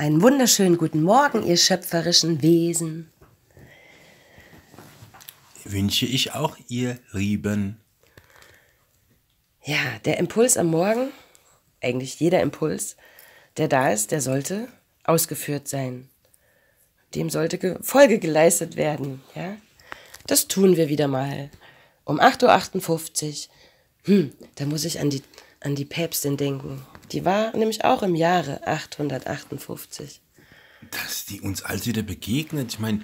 Einen wunderschönen guten Morgen, ihr schöpferischen Wesen. Wünsche ich auch ihr Lieben. Ja, der Impuls am Morgen, eigentlich jeder Impuls, der da ist, der sollte ausgeführt sein. Dem sollte Folge geleistet werden, ja? Das tun wir wieder mal. Um 8.58 Uhr. Hm, da muss ich an die, an die Päpstin denken. Die war nämlich auch im Jahre 858. Dass die uns also wieder begegnet, ich meine,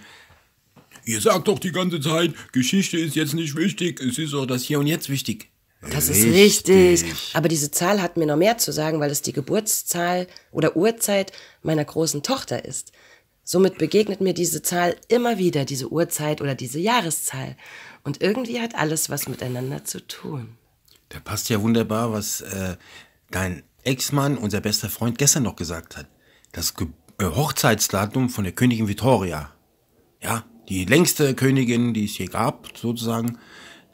ihr sagt doch die ganze Zeit, Geschichte ist jetzt nicht wichtig, es ist auch das Hier und Jetzt wichtig. Das richtig. ist richtig. Aber diese Zahl hat mir noch mehr zu sagen, weil es die Geburtszahl oder Uhrzeit meiner großen Tochter ist. Somit begegnet mir diese Zahl immer wieder, diese Uhrzeit oder diese Jahreszahl. Und irgendwie hat alles was miteinander zu tun. Da passt ja wunderbar, was äh, dein Ex-Mann, unser bester Freund, gestern noch gesagt hat. Das Ge äh, Hochzeitsdatum von der Königin Vittoria. Ja, die längste Königin, die es je gab, sozusagen,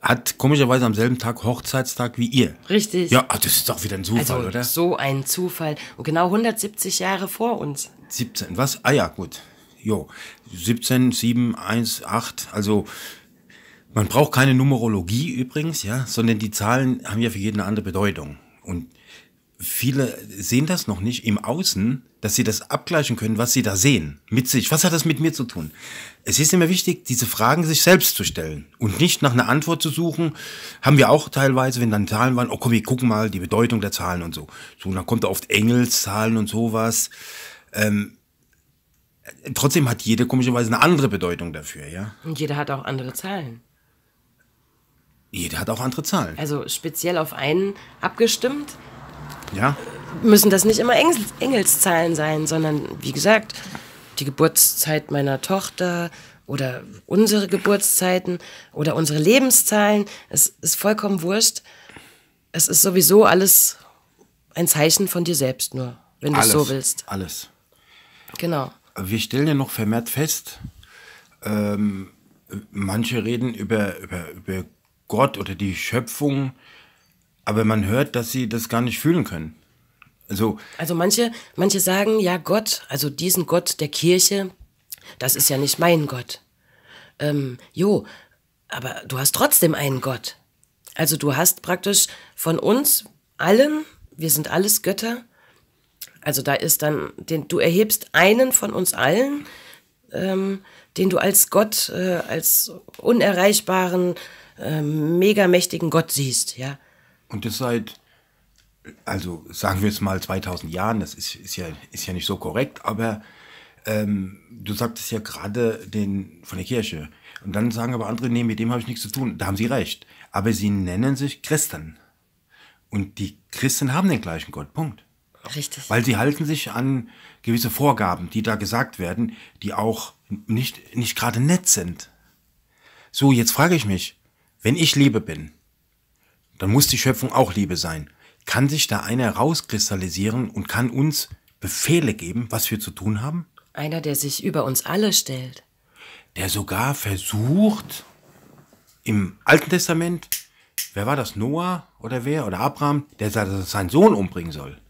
hat komischerweise am selben Tag Hochzeitstag wie ihr. Richtig. Ja, ach, das ist doch wieder ein Zufall, also, oder? So ein Zufall. Und genau 170 Jahre vor uns. 17, was? Ah ja, gut. Jo, 17, 7, 1, 8. Also, man braucht keine Numerologie übrigens, ja, sondern die Zahlen haben ja für jeden eine andere Bedeutung. Und viele sehen das noch nicht im Außen, dass sie das abgleichen können, was sie da sehen, mit sich. Was hat das mit mir zu tun? Es ist immer wichtig, diese Fragen sich selbst zu stellen und nicht nach einer Antwort zu suchen. Haben wir auch teilweise, wenn dann Zahlen waren, oh komm, wir gucken mal die Bedeutung der Zahlen und so. So, und dann kommt da oft Engelszahlen und sowas. Ähm, trotzdem hat jeder komischerweise eine andere Bedeutung dafür, ja. Und jeder hat auch andere Zahlen. Jeder hat auch andere Zahlen. Also speziell auf einen abgestimmt ja. müssen das nicht immer Engels, Engelszahlen sein, sondern wie gesagt, die Geburtszeit meiner Tochter oder unsere Geburtszeiten oder unsere Lebenszahlen. Es ist vollkommen wurscht. Es ist sowieso alles ein Zeichen von dir selbst nur, wenn du es so willst. Alles. Genau. Wir stellen ja noch vermehrt fest, ähm, manche reden über, über, über Gott oder die Schöpfung aber man hört, dass sie das gar nicht fühlen können. Also, also manche, manche sagen, ja, Gott, also diesen Gott der Kirche, das ist ja nicht mein Gott. Ähm, jo, aber du hast trotzdem einen Gott. Also du hast praktisch von uns allen, wir sind alles Götter. Also da ist dann, den, du erhebst einen von uns allen, ähm, den du als Gott, äh, als unerreichbaren, äh, megamächtigen Gott siehst, ja. Und das seit, also sagen wir es mal 2000 Jahren, das ist, ist, ja, ist ja nicht so korrekt, aber ähm, du sagtest ja gerade den von der Kirche. Und dann sagen aber andere, nee, mit dem habe ich nichts zu tun. Da haben sie recht. Aber sie nennen sich Christen. Und die Christen haben den gleichen Gott. Punkt. Richtig. Weil sie halten sich an gewisse Vorgaben, die da gesagt werden, die auch nicht, nicht gerade nett sind. So, jetzt frage ich mich, wenn ich Liebe bin, dann muss die Schöpfung auch Liebe sein. Kann sich da einer rauskristallisieren und kann uns Befehle geben, was wir zu tun haben? Einer, der sich über uns alle stellt. Der sogar versucht, im Alten Testament, wer war das, Noah oder wer, oder Abraham, der seinen Sohn umbringen soll.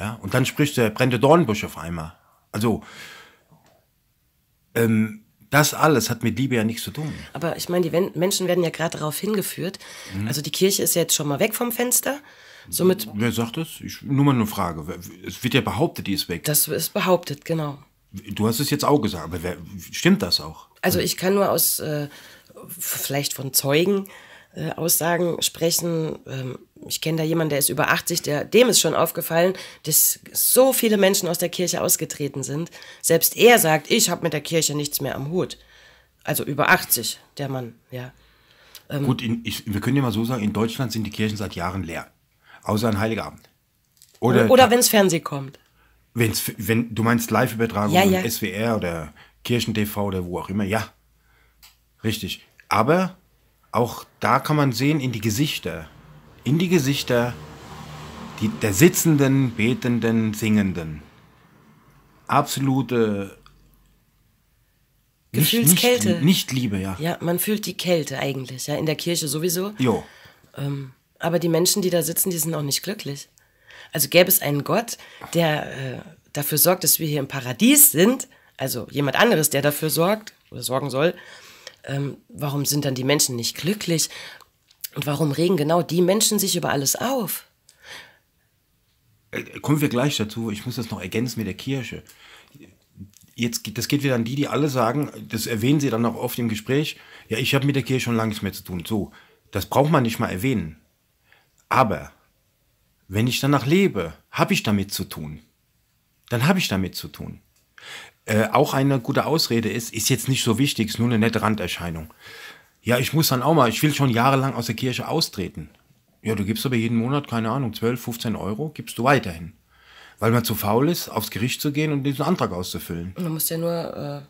Ja, und dann spricht er, brennte Dornbusch auf einmal. Also, ähm, das alles hat mit Liebe ja nichts zu tun. Aber ich meine, die Menschen werden ja gerade darauf hingeführt. Mhm. Also die Kirche ist ja jetzt schon mal weg vom Fenster. Somit Wer sagt das? Ich, nur mal eine Frage. Es wird ja behauptet, die ist weg. Das ist behauptet, genau. Du hast es jetzt auch gesagt, aber wer, stimmt das auch? Also ich kann nur aus, äh, vielleicht von Zeugen äh, Aussagen sprechen. Ähm, ich kenne da jemanden, der ist über 80, der, dem ist schon aufgefallen, dass so viele Menschen aus der Kirche ausgetreten sind. Selbst er sagt, ich habe mit der Kirche nichts mehr am Hut. Also über 80, der Mann, ja. Ähm, Gut, in, ich, wir können ja mal so sagen, in Deutschland sind die Kirchen seit Jahren leer. Außer an Heiligabend. Oder, oder wenn es Fernsehen kommt. Wenn's, wenn, du meinst Live-Übertragung ja, ja. SWR oder Kirchen-TV oder wo auch immer, ja. Richtig. Aber auch da kann man sehen in die Gesichter, in die Gesichter die, der Sitzenden, Betenden, Singenden. Absolute Gefühlskälte. Nicht, nicht, Liebe, ja. Ja, man fühlt die Kälte eigentlich, ja, in der Kirche sowieso. Jo. Ähm, aber die Menschen, die da sitzen, die sind auch nicht glücklich. Also gäbe es einen Gott, der äh, dafür sorgt, dass wir hier im Paradies sind, also jemand anderes, der dafür sorgt oder sorgen soll, ähm, warum sind dann die Menschen nicht glücklich und warum regen genau die Menschen sich über alles auf? Äh, kommen wir gleich dazu. Ich muss das noch ergänzen mit der Kirche. Jetzt, das geht wieder an die, die alle sagen, das erwähnen sie dann auch oft im Gespräch, ja, ich habe mit der Kirche schon lange nichts mehr zu tun. So, das braucht man nicht mal erwähnen. Aber wenn ich danach lebe, habe ich damit zu tun. Dann habe ich damit zu tun. Äh, auch eine gute Ausrede ist, ist jetzt nicht so wichtig, ist nur eine nette Randerscheinung. Ja, ich muss dann auch mal, ich will schon jahrelang aus der Kirche austreten. Ja, du gibst aber jeden Monat, keine Ahnung, 12, 15 Euro, gibst du weiterhin. Weil man zu faul ist, aufs Gericht zu gehen und diesen Antrag auszufüllen. Man muss ja nur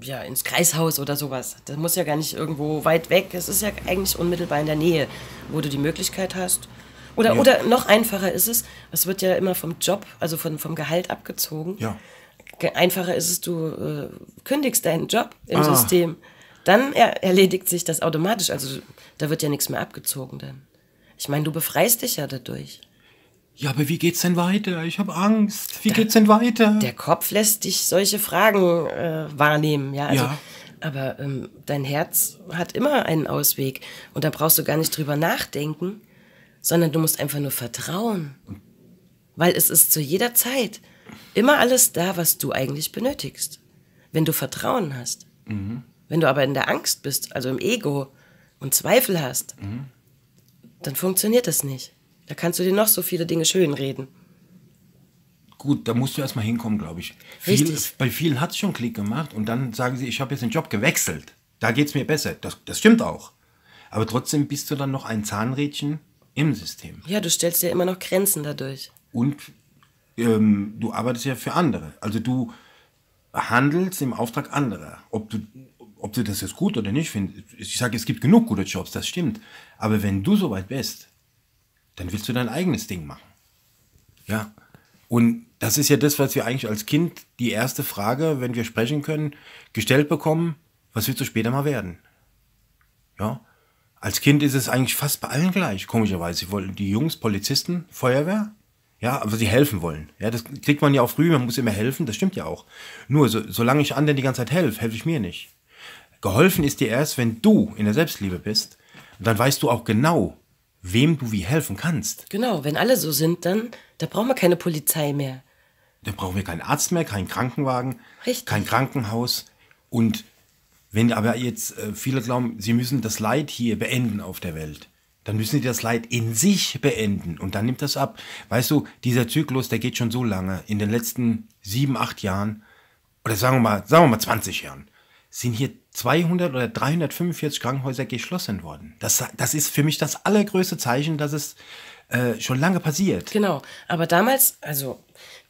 äh, ja, ins Kreishaus oder sowas. Das muss ja gar nicht irgendwo weit weg. Es ist ja eigentlich unmittelbar in der Nähe, wo du die Möglichkeit hast. Oder, ja. oder noch einfacher ist es, es wird ja immer vom Job, also von, vom Gehalt abgezogen. Ja einfacher ist es, du äh, kündigst deinen Job im ah. System. Dann er erledigt sich das automatisch. Also da wird ja nichts mehr abgezogen dann. Ich meine, du befreist dich ja dadurch. Ja, aber wie geht's denn weiter? Ich habe Angst. Wie da, geht's denn weiter? Der Kopf lässt dich solche Fragen äh, wahrnehmen, ja. Also, ja. Aber ähm, dein Herz hat immer einen Ausweg und da brauchst du gar nicht drüber nachdenken, sondern du musst einfach nur vertrauen, weil es ist zu jeder Zeit immer alles da, was du eigentlich benötigst. Wenn du Vertrauen hast. Mhm. Wenn du aber in der Angst bist, also im Ego und Zweifel hast, mhm. dann funktioniert das nicht. Da kannst du dir noch so viele Dinge schönreden. Gut, da musst du erstmal hinkommen, glaube ich. Viel, bei vielen hat es schon Klick gemacht und dann sagen sie, ich habe jetzt den Job gewechselt. Da geht es mir besser. Das, das stimmt auch. Aber trotzdem bist du dann noch ein Zahnrädchen im System. Ja, du stellst dir immer noch Grenzen dadurch. Und ähm, du arbeitest ja für andere. Also du handelst im Auftrag anderer. Ob du, ob du das jetzt gut oder nicht findest. Ich sage, es gibt genug gute Jobs, das stimmt. Aber wenn du so weit bist, dann willst du dein eigenes Ding machen. Ja. Und das ist ja das, was wir eigentlich als Kind die erste Frage, wenn wir sprechen können, gestellt bekommen, was willst du später mal werden? Ja. Als Kind ist es eigentlich fast bei allen gleich, komischerweise. Die Jungs, Polizisten, Feuerwehr, ja, aber sie helfen wollen. Ja, das kriegt man ja auch früh, man muss immer helfen, das stimmt ja auch. Nur, so, solange ich anderen die ganze Zeit helfe, helfe ich mir nicht. Geholfen ist dir erst, wenn du in der Selbstliebe bist. Und dann weißt du auch genau, wem du wie helfen kannst. Genau, wenn alle so sind, dann da brauchen wir keine Polizei mehr. Da brauchen wir keinen Arzt mehr, keinen Krankenwagen, Richtig. kein Krankenhaus. Und wenn aber jetzt äh, viele glauben, sie müssen das Leid hier beenden auf der Welt, dann müssen die das Leid in sich beenden und dann nimmt das ab. Weißt du, dieser Zyklus, der geht schon so lange. In den letzten sieben, acht Jahren oder sagen wir mal, sagen wir mal 20 Jahren sind hier 200 oder 345 Krankenhäuser geschlossen worden. Das, das ist für mich das allergrößte Zeichen, dass es äh, schon lange passiert. Genau, aber damals, also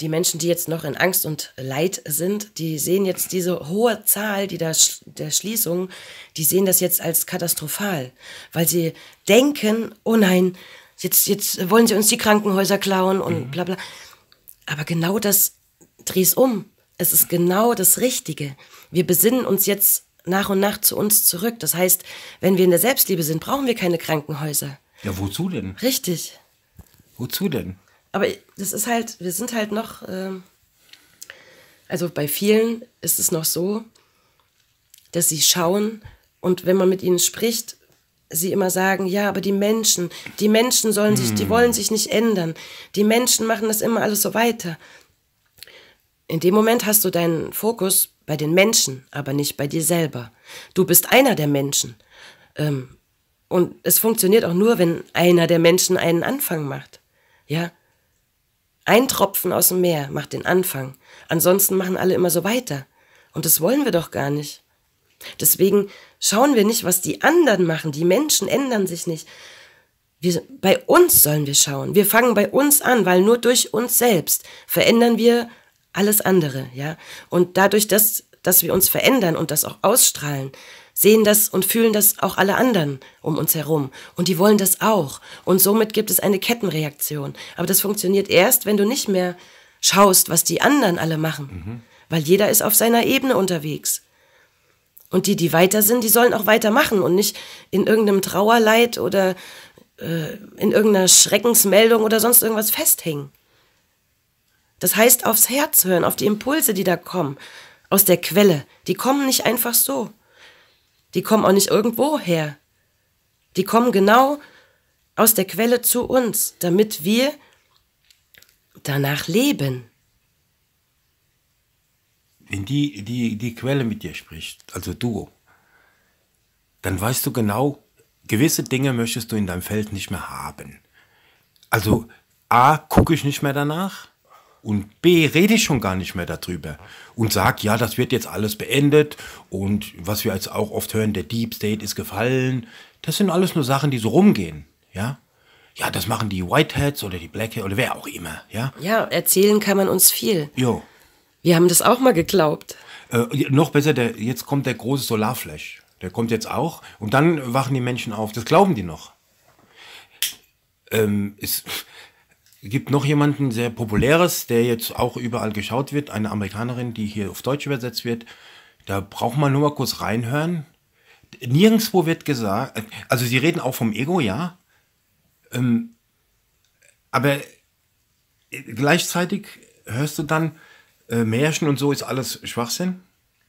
die Menschen, die jetzt noch in Angst und Leid sind, die sehen jetzt diese hohe Zahl die da, der Schließungen, die sehen das jetzt als katastrophal, weil sie denken, oh nein, jetzt, jetzt wollen sie uns die Krankenhäuser klauen und mhm. bla bla. Aber genau das dreh's um. Es ist genau das Richtige. Wir besinnen uns jetzt nach und nach zu uns zurück. Das heißt, wenn wir in der Selbstliebe sind, brauchen wir keine Krankenhäuser. Ja, wozu denn? Richtig. Wozu denn? Aber das ist halt, wir sind halt noch, ähm, also bei vielen ist es noch so, dass sie schauen und wenn man mit ihnen spricht, sie immer sagen, ja, aber die Menschen, die Menschen sollen sich, die hm. wollen sich nicht ändern. Die Menschen machen das immer alles so weiter. In dem Moment hast du deinen Fokus bei den Menschen, aber nicht bei dir selber. Du bist einer der Menschen. Ähm, und es funktioniert auch nur, wenn einer der Menschen einen Anfang macht. Ja, ein Tropfen aus dem Meer macht den Anfang. Ansonsten machen alle immer so weiter. Und das wollen wir doch gar nicht. Deswegen schauen wir nicht, was die anderen machen. Die Menschen ändern sich nicht. Wir, bei uns sollen wir schauen. Wir fangen bei uns an, weil nur durch uns selbst verändern wir alles andere, ja. Und dadurch, dass, dass wir uns verändern und das auch ausstrahlen, sehen das und fühlen das auch alle anderen um uns herum. Und die wollen das auch. Und somit gibt es eine Kettenreaktion. Aber das funktioniert erst, wenn du nicht mehr schaust, was die anderen alle machen. Mhm. Weil jeder ist auf seiner Ebene unterwegs. Und die, die weiter sind, die sollen auch weitermachen und nicht in irgendeinem Trauerleid oder äh, in irgendeiner Schreckensmeldung oder sonst irgendwas festhängen. Das heißt, aufs Herz hören, auf die Impulse, die da kommen, aus der Quelle. Die kommen nicht einfach so. Die kommen auch nicht irgendwo her. Die kommen genau aus der Quelle zu uns, damit wir danach leben. Wenn die, die, die Quelle mit dir spricht, also du, dann weißt du genau, gewisse Dinge möchtest du in deinem Feld nicht mehr haben. Also A, gucke ich nicht mehr danach und B, rede ich schon gar nicht mehr darüber und sage, ja, das wird jetzt alles beendet und was wir jetzt auch oft hören, der Deep State ist gefallen. Das sind alles nur Sachen, die so rumgehen, ja. Ja, das machen die Whiteheads oder die Blackheads oder wer auch immer, ja. Ja, erzählen kann man uns viel. Jo. Wir haben das auch mal geglaubt. Äh, noch besser, der, jetzt kommt der große Solarflash. Der kommt jetzt auch und dann wachen die Menschen auf. Das glauben die noch. Ähm, ist, gibt noch jemanden sehr populäres, der jetzt auch überall geschaut wird, eine Amerikanerin, die hier auf Deutsch übersetzt wird. Da braucht man nur mal kurz reinhören. Nirgendwo wird gesagt, also sie reden auch vom Ego, ja. Ähm, aber äh, gleichzeitig hörst du dann, äh, Märchen und so ist alles Schwachsinn,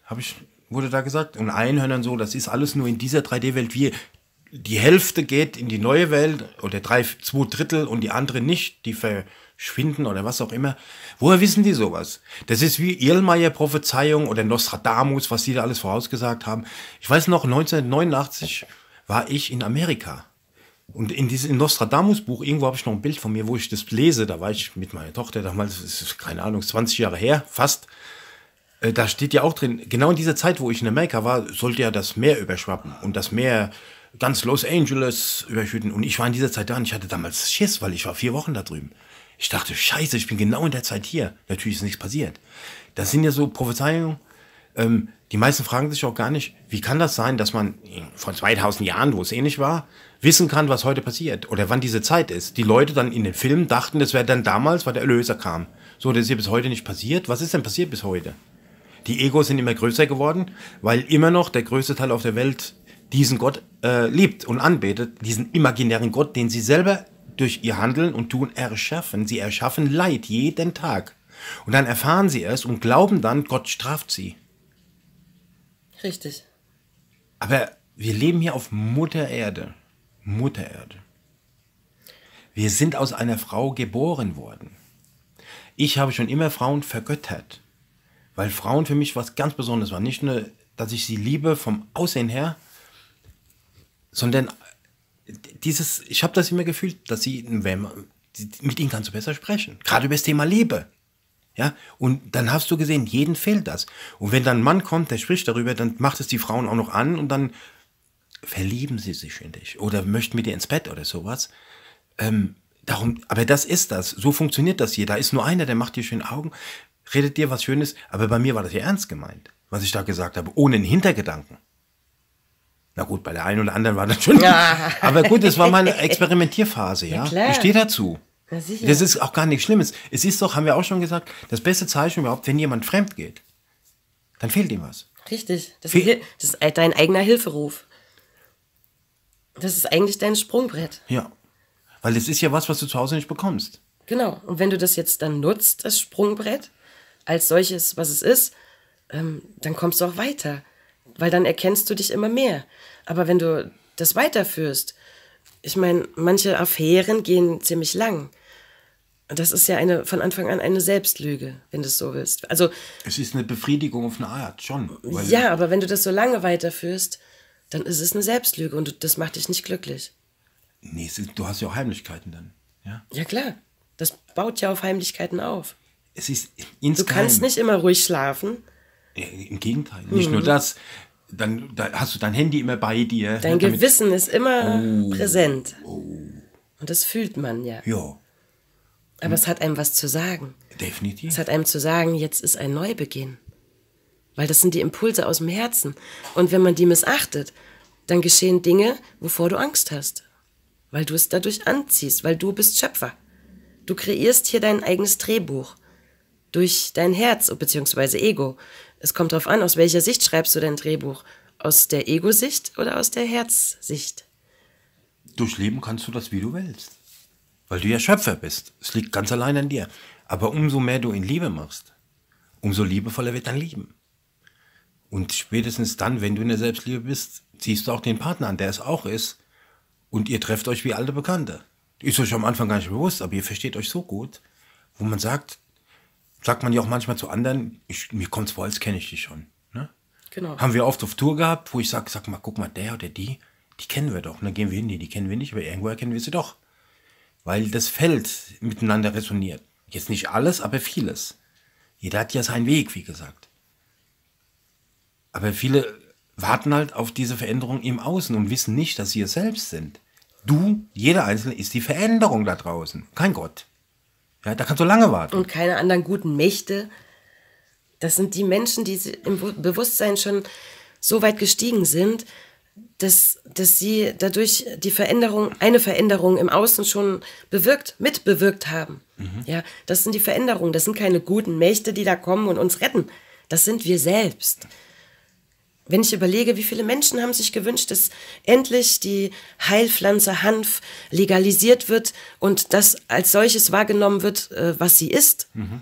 habe ich, wurde da gesagt. Und Einhörnern so, das ist alles nur in dieser 3D-Welt. wie die Hälfte geht in die neue Welt oder drei, zwei Drittel und die andere nicht, die verschwinden oder was auch immer. Woher wissen die sowas? Das ist wie Irlmeier Prophezeiung oder Nostradamus, was die da alles vorausgesagt haben. Ich weiß noch, 1989 war ich in Amerika. Und in diesem Nostradamus-Buch, irgendwo habe ich noch ein Bild von mir, wo ich das lese, da war ich mit meiner Tochter damals, das ist, keine Ahnung, 20 Jahre her, fast. Äh, da steht ja auch drin, genau in dieser Zeit, wo ich in Amerika war, sollte ja das Meer überschwappen. Und das Meer ganz Los Angeles überschütten. Und ich war in dieser Zeit da und ich hatte damals Schiss, weil ich war vier Wochen da drüben. Ich dachte, scheiße, ich bin genau in der Zeit hier. Natürlich ist nichts passiert. Das sind ja so Prophezeiungen. Ähm, die meisten fragen sich auch gar nicht, wie kann das sein, dass man vor 2000 Jahren, wo es ähnlich war, wissen kann, was heute passiert oder wann diese Zeit ist. Die Leute dann in den Filmen dachten, das wäre dann damals, weil der Erlöser kam. So, das ist ja bis heute nicht passiert. Was ist denn passiert bis heute? Die Egos sind immer größer geworden, weil immer noch der größte Teil auf der Welt diesen Gott äh, liebt und anbetet, diesen imaginären Gott, den sie selber durch ihr Handeln und Tun erschaffen. Sie erschaffen Leid jeden Tag. Und dann erfahren sie es und glauben dann, Gott straft sie. Richtig. Aber wir leben hier auf Mutter Erde. Mutter Erde. Wir sind aus einer Frau geboren worden. Ich habe schon immer Frauen vergöttert, weil Frauen für mich was ganz Besonderes waren. Nicht nur, dass ich sie liebe vom Aussehen her, sondern äh, dieses, ich habe das immer gefühlt, dass sie, wenn man, mit ihnen kannst du besser sprechen, gerade über das Thema Liebe. Ja, und dann hast du gesehen, jeden fehlt das. Und wenn dann ein Mann kommt, der spricht darüber, dann macht es die Frauen auch noch an und dann verlieben sie sich in dich oder möchten mit dir ins Bett oder sowas. Ähm, darum, aber das ist das. So funktioniert das hier. Da ist nur einer, der macht dir schöne Augen, redet dir was Schönes. Aber bei mir war das ja ernst gemeint, was ich da gesagt habe, ohne einen Hintergedanken. Na gut, bei der einen oder anderen war das schon. Ja. Aber gut, das war meine Experimentierphase, ja. ja ich stehe dazu. Ja, das ist auch gar nichts Schlimmes. Es ist doch, haben wir auch schon gesagt, das beste Zeichen überhaupt, wenn jemand fremd geht. Dann fehlt ihm was. Richtig. Das, Fehl ist, das ist dein eigener Hilferuf. Das ist eigentlich dein Sprungbrett. Ja. Weil das ist ja was, was du zu Hause nicht bekommst. Genau. Und wenn du das jetzt dann nutzt, das Sprungbrett, als solches, was es ist, ähm, dann kommst du auch weiter weil dann erkennst du dich immer mehr. Aber wenn du das weiterführst, ich meine, manche Affären gehen ziemlich lang. Und das ist ja eine von Anfang an eine Selbstlüge, wenn du es so willst. Also es ist eine Befriedigung auf eine Art schon. Ja, aber wenn du das so lange weiterführst, dann ist es eine Selbstlüge und das macht dich nicht glücklich. Nee, du hast ja auch Heimlichkeiten dann. Ja, ja klar. Das baut ja auf Heimlichkeiten auf. Es ist insgeheim. Du kannst nicht immer ruhig schlafen. Im Gegenteil, nicht mhm. nur das. Dann, dann, hast du dein Handy immer bei dir. Ne, dein Gewissen ist immer oh, präsent. Oh. Und das fühlt man ja. Ja. Aber hm. es hat einem was zu sagen. Definitiv. Es hat einem zu sagen, jetzt ist ein Neubeginn. Weil das sind die Impulse aus dem Herzen. Und wenn man die missachtet, dann geschehen Dinge, wovor du Angst hast. Weil du es dadurch anziehst, weil du bist Schöpfer. Du kreierst hier dein eigenes Drehbuch. Durch dein Herz beziehungsweise Ego. Es kommt darauf an, aus welcher Sicht schreibst du dein Drehbuch? Aus der Ego-Sicht oder aus der herz Herzsicht? Durchleben kannst du das, wie du willst. Weil du ja Schöpfer bist. Es liegt ganz allein an dir. Aber umso mehr du in Liebe machst, umso liebevoller wird dein Leben. Und spätestens dann, wenn du in der Selbstliebe bist, ziehst du auch den Partner an, der es auch ist. Und ihr trefft euch wie alte Bekannte. Ist euch am Anfang gar nicht bewusst, aber ihr versteht euch so gut, wo man sagt, sagt man ja auch manchmal zu anderen, ich, mir kommt es vor, als kenne ich dich schon. Ne? Genau. Haben wir oft auf Tour gehabt, wo ich sage, sag mal, guck mal, der oder die, die kennen wir doch. Und dann gehen wir hin, die, die kennen wir nicht, aber irgendwo erkennen wir sie doch. Weil das Feld miteinander resoniert. Jetzt nicht alles, aber vieles. Jeder hat ja seinen Weg, wie gesagt. Aber viele warten halt auf diese Veränderung im Außen und wissen nicht, dass sie es selbst sind. Du, jeder Einzelne, ist die Veränderung da draußen, kein Gott. Ja, da kannst du lange warten. Und keine anderen guten Mächte. Das sind die Menschen, die im Bewusstsein schon so weit gestiegen sind, dass, dass sie dadurch die Veränderung, eine Veränderung im Außen schon bewirkt, mitbewirkt haben. Mhm. Ja, das sind die Veränderungen. Das sind keine guten Mächte, die da kommen und uns retten. Das sind wir selbst. Wenn ich überlege, wie viele Menschen haben sich gewünscht, dass endlich die Heilpflanze Hanf legalisiert wird und das als solches wahrgenommen wird, äh, was sie ist. Mhm.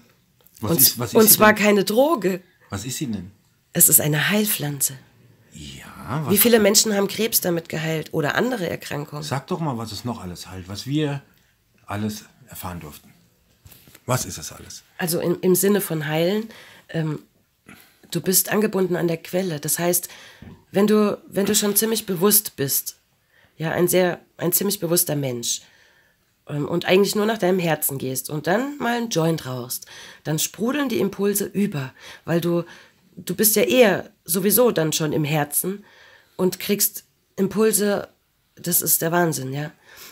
Was und, ist, was ist und zwar denn? keine Droge. Was ist sie denn? Es ist eine Heilpflanze. Ja. Was wie viele Menschen haben Krebs damit geheilt oder andere Erkrankungen? Sag doch mal, was es noch alles heilt, was wir alles erfahren durften. Was ist das alles? Also im, im Sinne von heilen, ähm, du bist angebunden an der Quelle. Das heißt, wenn du, wenn du schon ziemlich bewusst bist, ja, ein sehr, ein ziemlich bewusster Mensch, ähm, und eigentlich nur nach deinem Herzen gehst und dann mal ein Joint rauchst, dann sprudeln die Impulse über, weil du, du bist ja eher sowieso dann schon im Herzen und kriegst Impulse, das ist der Wahnsinn, ja.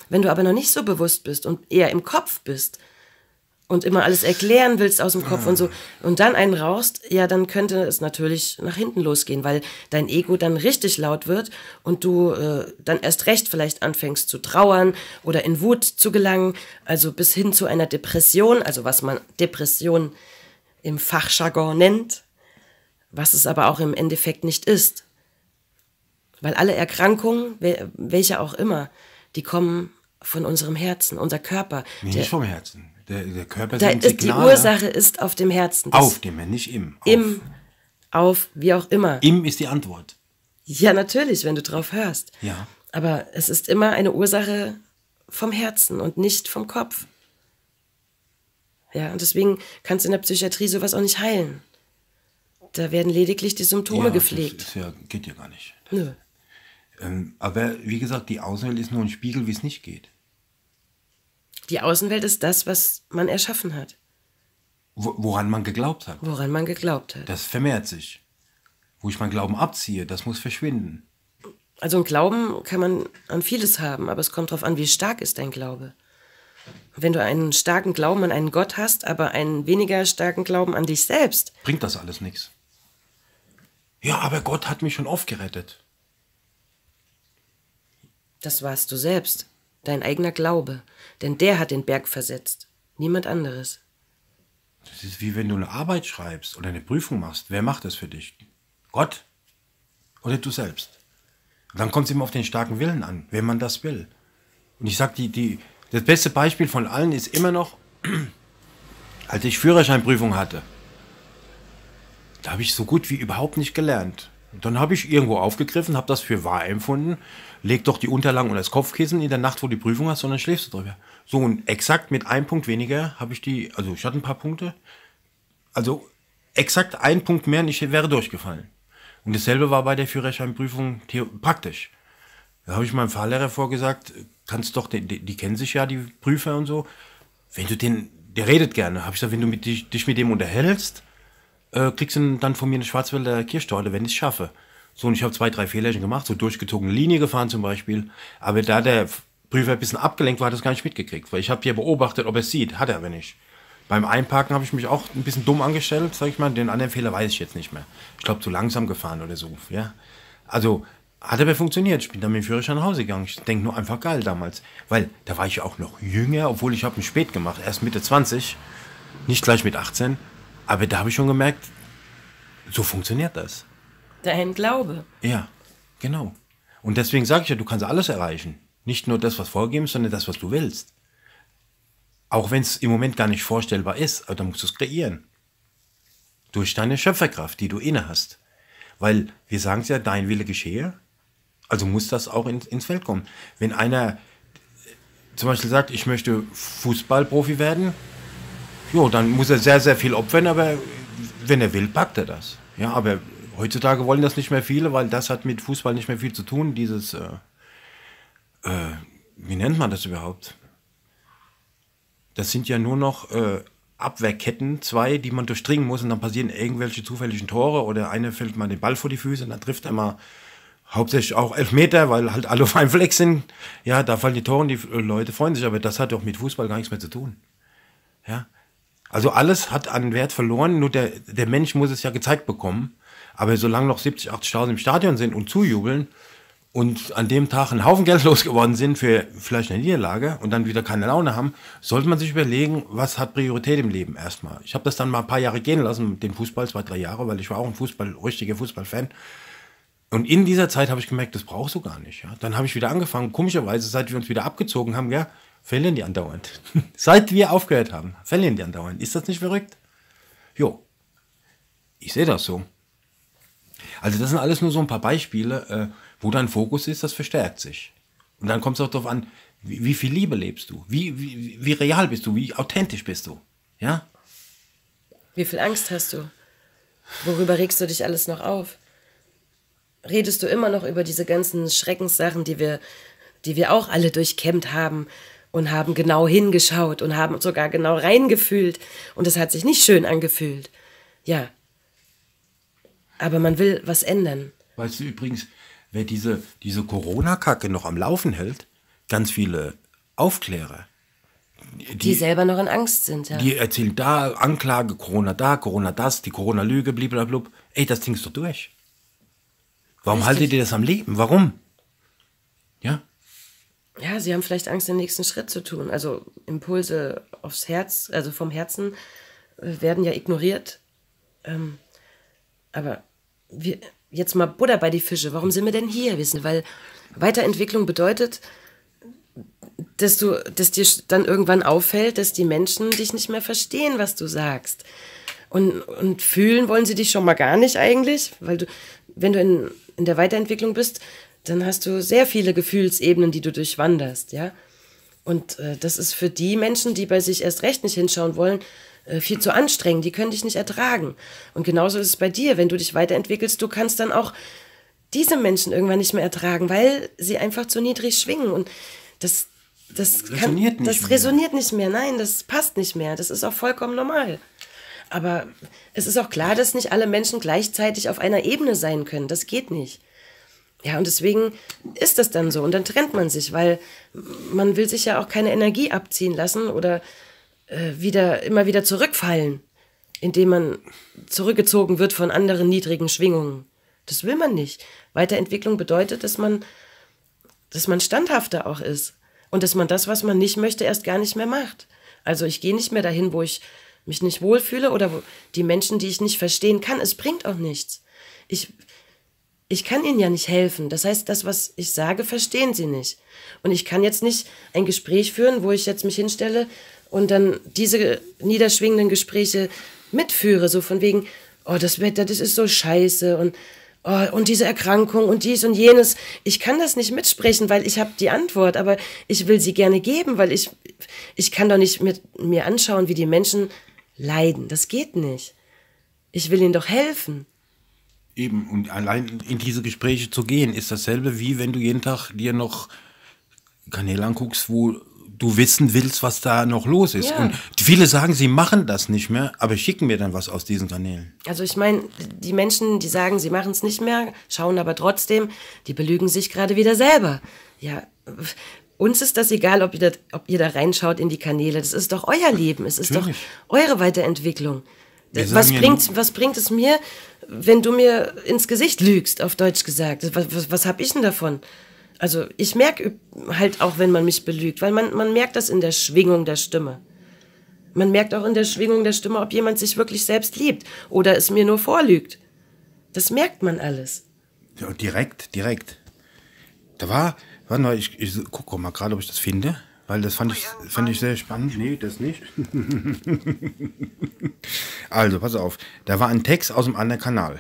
Wenn du aber noch nicht so bewusst bist und eher im Kopf bist, und immer alles erklären willst aus dem Kopf ah. und so ah. und dann einen rauchst, ja, dann könnte es natürlich nach hinten losgehen, weil dein Ego dann richtig laut wird und du äh, dann erst recht vielleicht anfängst zu trauern oder in Wut zu gelangen, also bis hin zu einer Depression, also was man Depression im Fachjargon nennt, was es aber auch im Endeffekt nicht ist. Weil alle Erkrankungen, welche auch immer, die kommen von unserem Herzen, unser Körper. Nee, nicht vom Herzen. Der, der Körper da sendet ist, Signale. Die Ursache ist auf dem Herzen. auf dem, nicht im. Im, auf, wie auch immer. Im ist die Antwort. Ja, natürlich, wenn du drauf hörst. Ja. Aber es ist immer eine Ursache vom Herzen und nicht vom Kopf. Ja, und deswegen kannst du in der Psychiatrie sowas auch nicht heilen. Da werden lediglich die Symptome ja, gepflegt. Das ja, geht ja gar nicht. Nö. Ähm, aber wie gesagt, die Außenwelt ist nur ein Spiegel, wie es nicht geht. Die Außenwelt ist das, was man erschaffen hat. Woran man geglaubt hat. Woran man geglaubt hat. Das vermehrt sich. Wo ich mein Glauben abziehe, das muss verschwinden. Also ein Glauben kann man an vieles haben, aber es kommt darauf an, wie stark ist dein Glaube. Wenn du einen starken Glauben an einen Gott hast, aber einen weniger starken Glauben an dich selbst. Bringt das alles nichts. Ja, aber Gott hat mich schon oft gerettet. Das warst du selbst dein eigener Glaube, denn der hat den Berg versetzt, niemand anderes. Das ist wie wenn du eine Arbeit schreibst oder eine Prüfung machst. Wer macht das für dich? Gott oder du selbst? Und dann kommt es immer auf den starken Willen an, wenn man das will. Und ich sage, die, die, das beste Beispiel von allen ist immer noch, als ich Führerscheinprüfung hatte. Da habe ich so gut wie überhaupt nicht gelernt. Und dann habe ich irgendwo aufgegriffen, habe das für wahr empfunden leg doch die Unterlagen und das Kopfkissen in der Nacht, wo du die Prüfung hast, und dann schläfst du drüber. So und exakt mit einem Punkt weniger habe ich die, also ich hatte ein paar Punkte, also exakt ein Punkt mehr und ich wäre durchgefallen. Und dasselbe war bei der Führerscheinprüfung praktisch. Da habe ich meinem Fahrlehrer vorgesagt, kannst doch, die, die, kennen sich ja, die Prüfer und so, wenn du den, der redet gerne, habe ich gesagt, wenn du mit, dich, dich mit dem unterhältst, äh, kriegst du dann von mir eine Schwarzwälder Kirschtorte, wenn ich es schaffe. So, und ich habe zwei, drei Fehlerchen gemacht, so durchgezogene Linie gefahren zum Beispiel. Aber da der Prüfer ein bisschen abgelenkt war, hat er es gar nicht mitgekriegt, weil ich habe hier beobachtet, ob er es sieht. Hat er aber nicht. Beim Einparken habe ich mich auch ein bisschen dumm angestellt, sage ich mal. Den anderen Fehler weiß ich jetzt nicht mehr. Ich glaube, zu langsam gefahren oder so. Ja? Also hat aber funktioniert. Ich bin dann mit dem Führerschein nach Hause gegangen. Ich denke nur einfach geil damals. Weil da war ich auch noch jünger, obwohl ich habe mich spät gemacht. Erst Mitte 20, nicht gleich mit 18. Aber da habe ich schon gemerkt, so funktioniert das dein Glaube. Ja, genau. Und deswegen sage ich ja, du kannst alles erreichen. Nicht nur das, was vorgegeben ist, sondern das, was du willst. Auch wenn es im Moment gar nicht vorstellbar ist, aber dann musst du es kreieren. Durch deine Schöpferkraft, die du inne hast. Weil wir sagen es ja, dein Wille geschehe, also muss das auch in, ins Feld kommen. Wenn einer zum Beispiel sagt, ich möchte Fußballprofi werden, jo, dann muss er sehr, sehr viel opfern, aber wenn er will, packt er das. Ja, aber Heutzutage wollen das nicht mehr viele, weil das hat mit Fußball nicht mehr viel zu tun. Dieses, äh, äh, wie nennt man das überhaupt? Das sind ja nur noch äh, Abwehrketten, zwei, die man durchdringen muss und dann passieren irgendwelche zufälligen Tore oder einer fällt mal den Ball vor die Füße und dann trifft er mal hauptsächlich auch Elfmeter, weil halt alle auf einem Fleck sind. Ja, da fallen die Tore und die äh, Leute freuen sich, aber das hat doch mit Fußball gar nichts mehr zu tun. Ja. Also alles hat an Wert verloren, nur der, der Mensch muss es ja gezeigt bekommen. Aber solange noch 70, 80.000 im Stadion sind und zujubeln und an dem Tag einen Haufen Geld losgeworden sind für vielleicht eine Niederlage und dann wieder keine Laune haben, sollte man sich überlegen, was hat Priorität im Leben erstmal. Ich habe das dann mal ein paar Jahre gehen lassen, den Fußball, zwei, drei Jahre, weil ich war auch ein Fußball, richtiger Fußballfan. Und in dieser Zeit habe ich gemerkt, das brauchst du gar nicht. Ja. Dann habe ich wieder angefangen, komischerweise, seit wir uns wieder abgezogen haben, ja, verlieren die andauernd. seit wir aufgehört haben, verlieren die andauernd. Ist das nicht verrückt? Jo, ich sehe das so. Also das sind alles nur so ein paar Beispiele, äh, wo dein Fokus ist, das verstärkt sich. Und dann kommt es auch darauf an, wie, wie, viel Liebe lebst du? Wie, wie, wie real bist du? Wie authentisch bist du? Ja? Wie viel Angst hast du? Worüber regst du dich alles noch auf? Redest du immer noch über diese ganzen Schreckenssachen, die wir, die wir auch alle durchkämmt haben und haben genau hingeschaut und haben sogar genau reingefühlt und es hat sich nicht schön angefühlt? Ja, aber man will was ändern. Weißt du übrigens, wer diese, diese Corona-Kacke noch am Laufen hält, ganz viele Aufklärer. Die, die selber noch in Angst sind, ja. Die erzählen da Anklage, Corona da, Corona das, die Corona-Lüge, blablabla. Ey, das Ding ist doch durch. Warum Richtig. haltet ihr das am Leben? Warum? Ja? Ja, sie haben vielleicht Angst, den nächsten Schritt zu tun. Also Impulse aufs Herz, also vom Herzen, äh, werden ja ignoriert. Ähm, aber wir, jetzt mal Buddha bei die Fische, warum sind wir denn hier? Wissen, weil Weiterentwicklung bedeutet, dass du, dass dir dann irgendwann auffällt, dass die Menschen dich nicht mehr verstehen, was du sagst. Und, und fühlen wollen sie dich schon mal gar nicht eigentlich, weil du, wenn du in, in der Weiterentwicklung bist, dann hast du sehr viele Gefühlsebenen, die du durchwanderst, ja. Und äh, das ist für die Menschen, die bei sich erst recht nicht hinschauen wollen, äh, viel zu anstrengend, die können dich nicht ertragen. Und genauso ist es bei dir, wenn du dich weiterentwickelst, du kannst dann auch diese Menschen irgendwann nicht mehr ertragen, weil sie einfach zu niedrig schwingen und das das resoniert kann, das mehr. resoniert nicht mehr. Nein, das passt nicht mehr. Das ist auch vollkommen normal. Aber es ist auch klar, dass nicht alle Menschen gleichzeitig auf einer Ebene sein können. Das geht nicht. Ja, und deswegen ist das dann so. Und dann trennt man sich, weil man will sich ja auch keine Energie abziehen lassen oder äh, wieder, immer wieder zurückfallen, indem man zurückgezogen wird von anderen niedrigen Schwingungen. Das will man nicht. Weiterentwicklung bedeutet, dass man, dass man standhafter auch ist und dass man das, was man nicht möchte, erst gar nicht mehr macht. Also ich gehe nicht mehr dahin, wo ich mich nicht wohlfühle oder wo die Menschen, die ich nicht verstehen kann, es bringt auch nichts. Ich, ich kann ihnen ja nicht helfen. Das heißt, das, was ich sage, verstehen sie nicht. Und ich kann jetzt nicht ein Gespräch führen, wo ich jetzt mich hinstelle und dann diese niederschwingenden Gespräche mitführe, so von wegen, oh, das Wetter, das ist so scheiße und oh, und diese Erkrankung und dies und jenes. Ich kann das nicht mitsprechen, weil ich habe die Antwort, aber ich will sie gerne geben, weil ich ich kann doch nicht mit mir anschauen, wie die Menschen leiden. Das geht nicht. Ich will ihnen doch helfen. Eben, und allein in diese Gespräche zu gehen, ist dasselbe wie wenn du jeden Tag dir noch Kanäle anguckst, wo du wissen willst, was da noch los ist. Ja. Und viele sagen, sie machen das nicht mehr, aber schicken mir dann was aus diesen Kanälen. Also ich meine, die Menschen, die sagen, sie machen es nicht mehr, schauen aber trotzdem, die belügen sich gerade wieder selber. Ja, uns ist das egal, ob ihr, das, ob ihr da reinschaut in die Kanäle. Das ist doch euer Leben, es ist Natürlich. doch eure Weiterentwicklung. was bringt, was bringt es mir, wenn du mir ins Gesicht lügst, auf Deutsch gesagt? Was, was, was habe ich denn davon? also ich merke halt auch, wenn man mich belügt, weil man, man merkt das in der Schwingung der Stimme. Man merkt auch in der Schwingung der Stimme, ob jemand sich wirklich selbst liebt oder es mir nur vorlügt. Das merkt man alles. Ja, direkt, direkt. Da war, warte mal, ich, ich gucke mal gerade, ob ich das finde, weil das fand ich, fand ich sehr spannend. Nee, das nicht. also, pass auf. Da war ein Text aus dem anderen Kanal.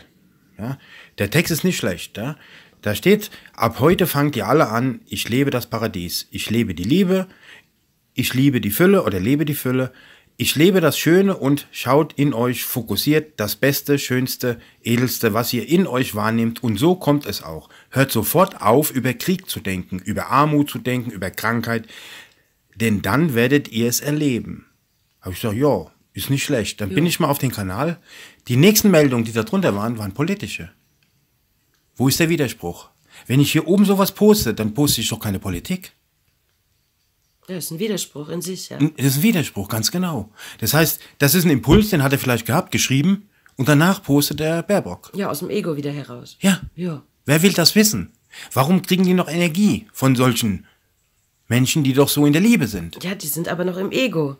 Ja? Der Text ist nicht schlecht. Ja? Da steht, ab heute fangt ihr alle an, ich lebe das Paradies, ich lebe die Liebe, ich liebe die Fülle oder lebe die Fülle, ich lebe das Schöne und schaut in euch, fokussiert das Beste, Schönste, Edelste, was ihr in euch wahrnehmt und so kommt es auch. Hört sofort auf, über Krieg zu denken, über Armut zu denken, über Krankheit, denn dann werdet ihr es erleben. Habe ich gesagt, ja, ist nicht schlecht. Dann ja. bin ich mal auf den Kanal. Die nächsten Meldungen, die da drunter waren, waren politische. Wo ist der Widerspruch? Wenn ich hier oben sowas poste, dann poste ich doch keine Politik. Das ist ein Widerspruch in sich, ja. Das ist ein Widerspruch, ganz genau. Das heißt, das ist ein Impuls, den hat er vielleicht gehabt, geschrieben, und danach postet er Baerbock. Ja, aus dem Ego wieder heraus. Ja. ja. Wer will das wissen? Warum kriegen die noch Energie von solchen Menschen, die doch so in der Liebe sind? Ja, die sind aber noch im Ego.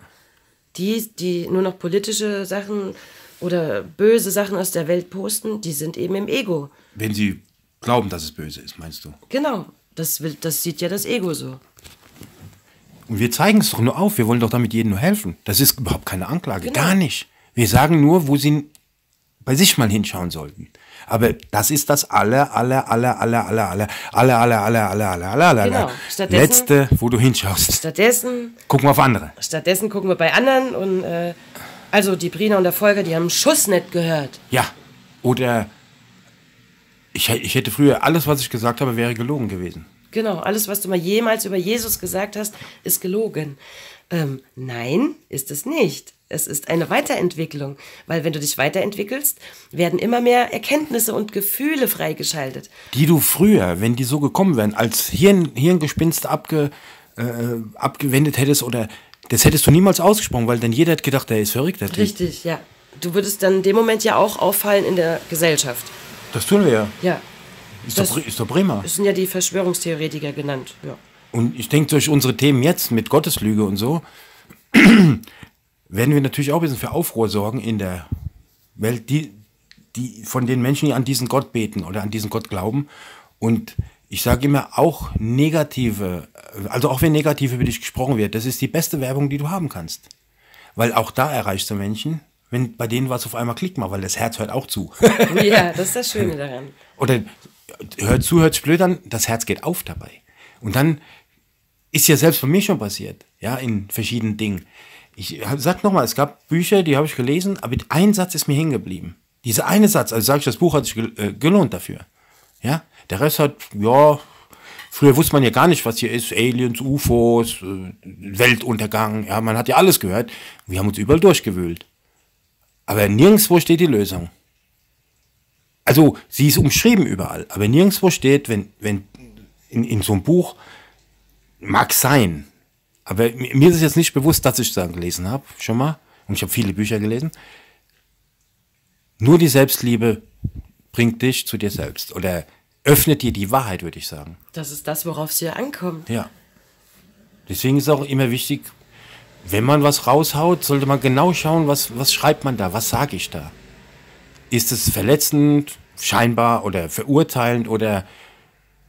Die, die nur noch politische Sachen oder böse Sachen aus der Welt posten, die sind eben im Ego. Wenn sie Glauben, dass es böse ist, meinst du? Genau, das, will, das sieht ja das Ego so. Und wir zeigen es doch nur auf, wir wollen doch damit jedem nur helfen. Das ist überhaupt keine Anklage, genau. gar nicht. Wir sagen nur, wo sie bei sich mal hinschauen sollten. Aber das ist das aller, aller, aller, aller, aller, aller, aller, aller, aller, aller, aller, aller, aller, aller, Stattdessen, letzte, wo du hinschaust. Stattdessen gucken wir auf andere. Stattdessen gucken wir bei anderen und äh, also die Brina und der Volker, die haben einen Schuss nicht gehört. Ja, oder ich, ich hätte früher, alles, was ich gesagt habe, wäre gelogen gewesen. Genau, alles, was du mal jemals über Jesus gesagt hast, ist gelogen. Ähm, nein, ist es nicht. Es ist eine Weiterentwicklung, weil wenn du dich weiterentwickelst, werden immer mehr Erkenntnisse und Gefühle freigeschaltet. Die du früher, wenn die so gekommen wären, als Hirn, Hirngespinst abge, äh, abgewendet hättest oder das hättest du niemals ausgesprochen, weil dann jeder hat gedacht, der ist verrückt. Richtig, ja. Du würdest dann in dem Moment ja auch auffallen in der Gesellschaft. Das tun wir ja. Ja. Ist, das, doch, ist doch prima. Das sind ja die Verschwörungstheoretiker genannt. Ja. Und ich denke, durch unsere Themen jetzt mit Gotteslüge und so, werden wir natürlich auch ein bisschen für Aufruhr sorgen in der Welt, die, die von den Menschen, die an diesen Gott beten oder an diesen Gott glauben. Und ich sage immer auch negative, also auch wenn negativ über dich gesprochen wird, das ist die beste Werbung, die du haben kannst. Weil auch da erreichst du Menschen, wenn bei denen war es auf einmal klick mal, weil das Herz hört auch zu. ja, das ist das Schöne daran. Oder hört zu, hört splöttern, das Herz geht auf dabei. Und dann ist ja selbst bei mir schon passiert, ja, in verschiedenen Dingen. Ich sag nochmal, es gab Bücher, die habe ich gelesen, aber ein Satz ist mir hängen geblieben. Dieser eine Satz, also sage ich, das Buch hat sich äh, gelohnt dafür. Ja, der Rest hat, ja, Früher wusste man ja gar nicht, was hier ist. Aliens, UFOs, äh, Weltuntergang. Ja, man hat ja alles gehört. Wir haben uns überall durchgewühlt. Aber nirgendwo steht die Lösung. Also sie ist umschrieben überall, aber nirgendwo steht, wenn, wenn in, in so einem Buch, mag sein, aber mir ist es jetzt nicht bewusst, dass ich das gelesen habe, schon mal, und ich habe viele Bücher gelesen, nur die Selbstliebe bringt dich zu dir selbst oder öffnet dir die Wahrheit, würde ich sagen. Das ist das, worauf es hier ankommt. Ja. Deswegen ist auch immer wichtig, wenn man was raushaut, sollte man genau schauen, was, was schreibt man da, was sage ich da. Ist es verletzend, scheinbar oder verurteilend oder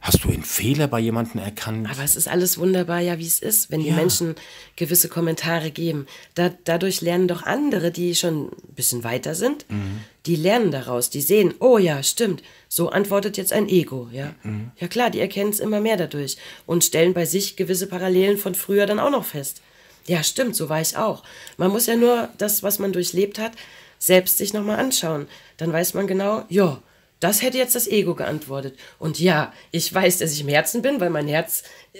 hast du einen Fehler bei jemandem erkannt? Aber es ist alles wunderbar, ja, wie es ist, wenn ja. die Menschen gewisse Kommentare geben. Da, dadurch lernen doch andere, die schon ein bisschen weiter sind, mhm. die lernen daraus, die sehen, oh ja, stimmt, so antwortet jetzt ein Ego, ja. Mhm. Ja klar, die erkennen es immer mehr dadurch und stellen bei sich gewisse Parallelen von früher dann auch noch fest ja, stimmt, so war ich auch. Man muss ja nur das, was man durchlebt hat, selbst sich nochmal anschauen. Dann weiß man genau, ja, das hätte jetzt das Ego geantwortet. Und ja, ich weiß, dass ich im Herzen bin, weil mein Herz äh,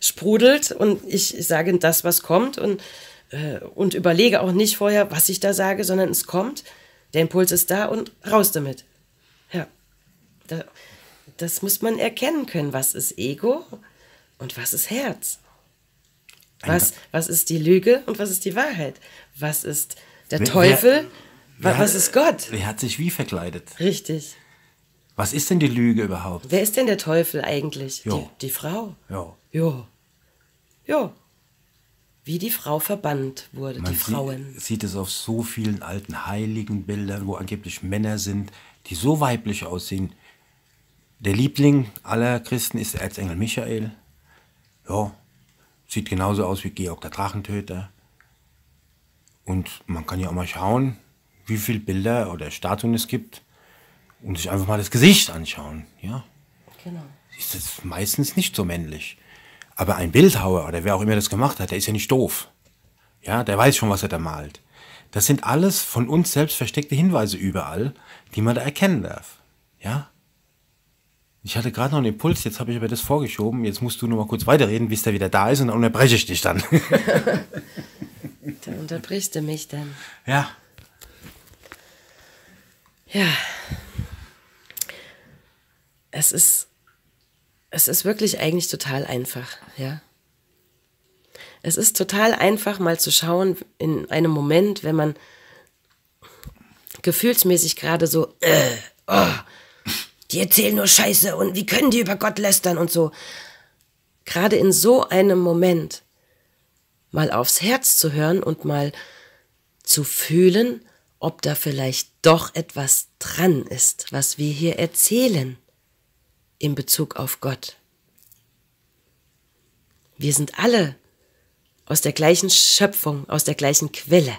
sprudelt und ich sage das, was kommt und, äh, und überlege auch nicht vorher, was ich da sage, sondern es kommt, der Impuls ist da und raus damit. Ja, da, das muss man erkennen können, was ist Ego und was ist Herz. Was, was ist die Lüge und was ist die Wahrheit? Was ist der wer, Teufel? Wer, wer was hat, ist Gott? Wer hat sich wie verkleidet? Richtig. Was ist denn die Lüge überhaupt? Wer ist denn der Teufel eigentlich? Jo. Die, die Frau. Jo. Jo. Jo. Wie die Frau verbannt wurde, Man die Frauen. Sieht, sieht es auf so vielen alten Heiligenbildern, wo angeblich Männer sind, die so weiblich aussehen. Der Liebling aller Christen ist der Erzengel Michael. Ja, Sieht genauso aus wie Georg der Drachentöter. Und man kann ja auch mal schauen, wie viele Bilder oder Statuen es gibt und sich einfach mal das Gesicht anschauen. Ja? Genau. Ist das meistens nicht so männlich. Aber ein Bildhauer oder wer auch immer das gemacht hat, der ist ja nicht doof. Ja, der weiß schon, was er da malt. Das sind alles von uns selbst versteckte Hinweise überall, die man da erkennen darf. Ja? Ich hatte gerade noch einen Impuls, jetzt habe ich aber das vorgeschoben. Jetzt musst du nur mal kurz weiterreden, bis der wieder da ist und dann unterbreche ich dich dann. dann unterbrichst du mich dann. Ja. Ja. Es ist, es ist wirklich eigentlich total einfach, ja. Es ist total einfach, mal zu schauen, in einem Moment, wenn man gefühlsmäßig gerade so, äh, oh, die erzählen nur Scheiße und wie können die über Gott lästern und so. Gerade in so einem Moment mal aufs Herz zu hören und mal zu fühlen, ob da vielleicht doch etwas dran ist, was wir hier erzählen in Bezug auf Gott. Wir sind alle aus der gleichen Schöpfung, aus der gleichen Quelle.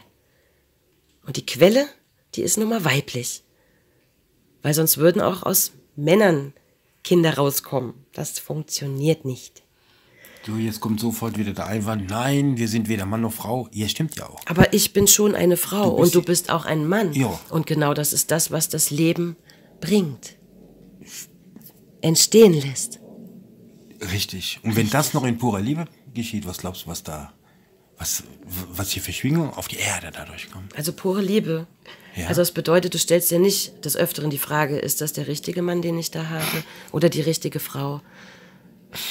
Und die Quelle, die ist nun mal weiblich. Weil sonst würden auch aus Männern Kinder rauskommen. Das funktioniert nicht. So, jetzt kommt sofort wieder der Einwand. Nein, wir sind weder Mann noch Frau. Ihr stimmt ja auch. Aber ich bin schon eine Frau du und du bist auch ein Mann. Ja. Und genau das ist das, was das Leben bringt. Entstehen lässt. Richtig. Und wenn das noch in purer Liebe geschieht, was glaubst du, was da was, was hier für Schwingung auf die Erde dadurch kommt. Also pure Liebe. Ja. Also das bedeutet, du stellst dir nicht des Öfteren die Frage, ist das der richtige Mann, den ich da habe oder die richtige Frau,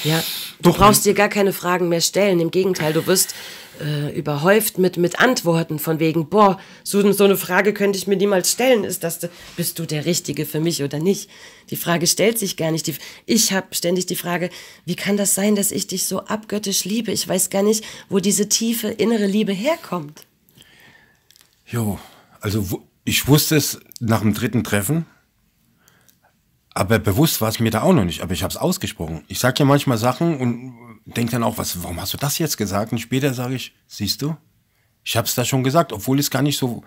ja, du brauchst dir gar keine Fragen mehr stellen. Im Gegenteil, du wirst äh, überhäuft mit, mit Antworten von wegen, boah, Susan, so eine Frage könnte ich mir niemals stellen. Ist das, bist du der Richtige für mich oder nicht? Die Frage stellt sich gar nicht. Die, ich habe ständig die Frage, wie kann das sein, dass ich dich so abgöttisch liebe? Ich weiß gar nicht, wo diese tiefe innere Liebe herkommt. Jo, also ich wusste es nach dem dritten Treffen aber bewusst war es mir da auch noch nicht, aber ich habe es ausgesprochen. Ich sage ja manchmal Sachen und denke dann auch, was, warum hast du das jetzt gesagt? Und später sage ich, siehst du, ich habe es da schon gesagt, obwohl es gar nicht so,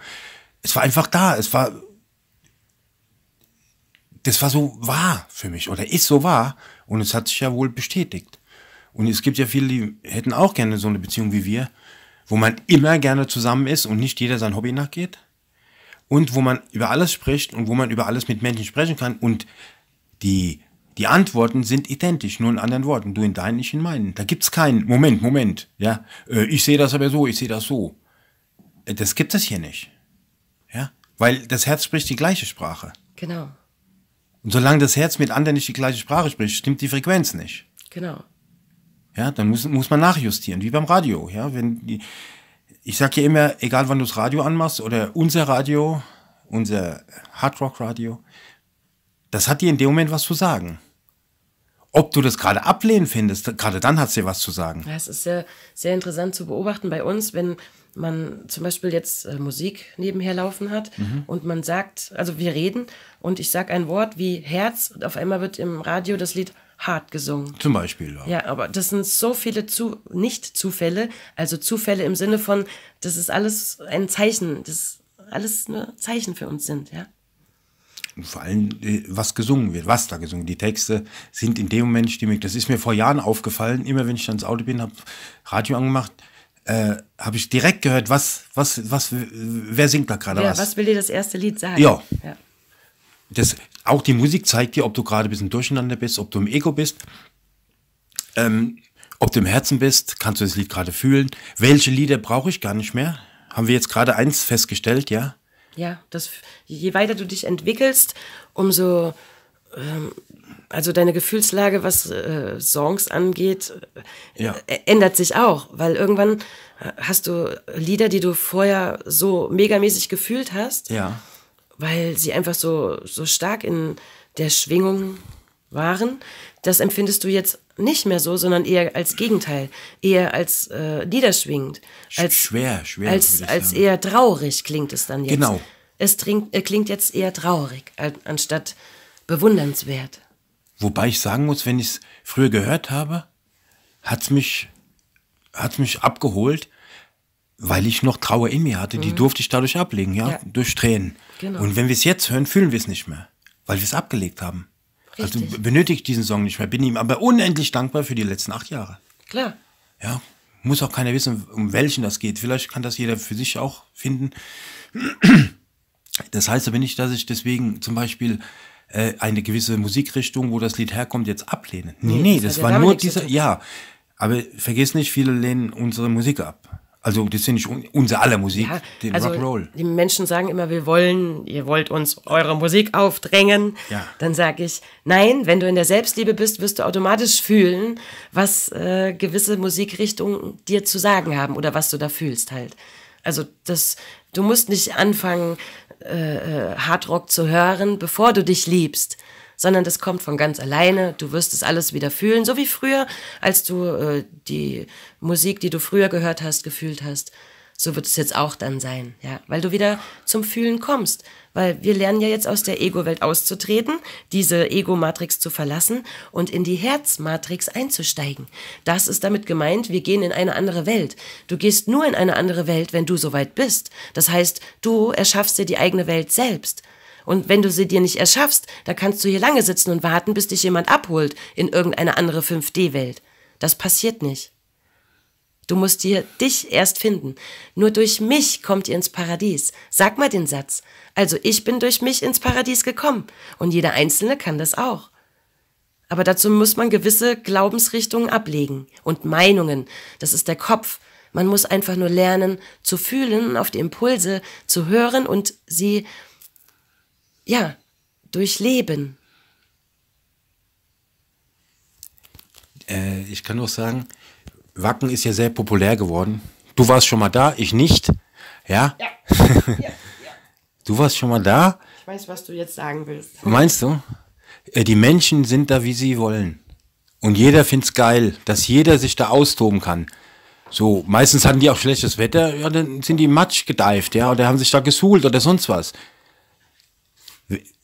es war einfach da, es war, das war so wahr für mich oder ist so wahr und es hat sich ja wohl bestätigt. Und es gibt ja viele, die hätten auch gerne so eine Beziehung wie wir, wo man immer gerne zusammen ist und nicht jeder sein Hobby nachgeht und wo man über alles spricht und wo man über alles mit Menschen sprechen kann und die, die Antworten sind identisch, nur in anderen Worten. Du in deinen, ich in meinen. Da gibt es keinen, Moment, Moment, ja, äh, ich sehe das aber so, ich sehe das so. Äh, das gibt es hier nicht. Ja, weil das Herz spricht die gleiche Sprache. Genau. Und solange das Herz mit anderen nicht die gleiche Sprache spricht, stimmt die Frequenz nicht. Genau. Ja, dann muss, muss man nachjustieren, wie beim Radio. Ja, wenn die, ich sage ja immer, egal wann du das Radio anmachst oder unser Radio, unser Hardrock Radio, das hat dir in dem Moment was zu sagen. Ob du das gerade ablehnen findest, gerade dann hat es dir was zu sagen. Ja, es ist sehr, sehr interessant zu beobachten bei uns, wenn man zum Beispiel jetzt äh, Musik nebenher laufen hat mhm. und man sagt, also wir reden und ich sage ein Wort wie Herz und auf einmal wird im Radio das Lied hart gesungen. Zum Beispiel. Ja, ja aber das sind so viele zu, Nicht-Zufälle, also Zufälle im Sinne von, das ist alles ein Zeichen, das alles nur Zeichen für uns sind, ja vor allem, äh, was gesungen wird, was da gesungen wird. Die Texte sind in dem Moment stimmig. Das ist mir vor Jahren aufgefallen. Immer wenn ich dann ins Auto bin, habe Radio angemacht, äh, habe ich direkt gehört, was, was, was, wer singt da gerade ja, was. Was will dir das erste Lied sagen? Ja. ja. Das, auch die Musik zeigt dir, ob du gerade ein bisschen durcheinander bist, ob du im Ego bist. Ähm, ob du im Herzen bist, kannst du das Lied gerade fühlen. Welche Lieder brauche ich gar nicht mehr? Haben wir jetzt gerade eins festgestellt, ja? Ja, das, je weiter du dich entwickelst, umso, ähm, also deine Gefühlslage, was äh, Songs angeht, äh, ja. ändert sich auch, weil irgendwann äh, hast du Lieder, die du vorher so megamäßig gefühlt hast, ja. weil sie einfach so, so stark in der Schwingung waren, das empfindest du jetzt nicht mehr so, sondern eher als Gegenteil, eher als äh, niederschwingend, als schwer, schwer, als, als eher traurig klingt es dann jetzt. Genau. Es trinkt, äh, klingt jetzt eher traurig anstatt bewundernswert. Wobei ich sagen muss, wenn ich es früher gehört habe, hat's mich hat's mich abgeholt, weil ich noch Trauer in mir hatte. Mhm. Die durfte ich dadurch ablegen, ja, ja. durch Tränen. Genau. Und wenn wir es jetzt hören, fühlen wir es nicht mehr, weil wir es abgelegt haben. Also Richtig. Also benötigt diesen Song nicht mehr. Bin ihm aber unendlich dankbar für die letzten acht Jahre. Klar. Ja, muss auch keiner wissen, um welchen das geht. Vielleicht kann das jeder für sich auch finden. Das heißt aber nicht, dass ich deswegen zum Beispiel äh, eine gewisse Musikrichtung, wo das Lied herkommt, jetzt ablehne. Nee, nee, nee das, das war nur dieser, ja. Aber vergiss nicht, viele lehnen unsere Musik ab. Also das finde nicht unser aller Musik, ja, den also Rock'n'Roll. Die Menschen sagen immer, wir wollen, ihr wollt uns eure Musik aufdrängen. Ja. Dann sage ich, nein, wenn du in der Selbstliebe bist, wirst du automatisch fühlen, was äh, gewisse Musikrichtungen dir zu sagen haben oder was du da fühlst halt. Also das, du musst nicht anfangen, äh, äh Hardrock zu hören, bevor du dich liebst sondern das kommt von ganz alleine. Du wirst es alles wieder fühlen, so wie früher, als du äh, die Musik, die du früher gehört hast, gefühlt hast. So wird es jetzt auch dann sein, ja, weil du wieder zum Fühlen kommst, weil wir lernen ja jetzt aus der Ego-Welt auszutreten, diese Ego-Matrix zu verlassen und in die Herz-Matrix einzusteigen. Das ist damit gemeint, wir gehen in eine andere Welt. Du gehst nur in eine andere Welt, wenn du soweit bist. Das heißt, du erschaffst dir die eigene Welt selbst. Und wenn du sie dir nicht erschaffst, da kannst du hier lange sitzen und warten, bis dich jemand abholt in irgendeine andere 5D-Welt. Das passiert nicht. Du musst dir dich erst finden. Nur durch mich kommt ihr ins Paradies. Sag mal den Satz. Also ich bin durch mich ins Paradies gekommen. Und jeder Einzelne kann das auch. Aber dazu muss man gewisse Glaubensrichtungen ablegen und Meinungen. Das ist der Kopf. Man muss einfach nur lernen zu fühlen, auf die Impulse zu hören und sie ja, durchleben. Äh, ich kann nur sagen, Wacken ist ja sehr populär geworden. Du warst schon mal da, ich nicht. Ja? Ja. ja, Du warst schon mal da. Ich weiß, was du jetzt sagen willst. Meinst du? Äh, die Menschen sind da, wie sie wollen. Und jeder find's geil, dass jeder sich da austoben kann. So, meistens hatten die auch schlechtes Wetter, ja, dann sind die Matsch gedeift, ja, oder haben sich da gesuhlt oder sonst was.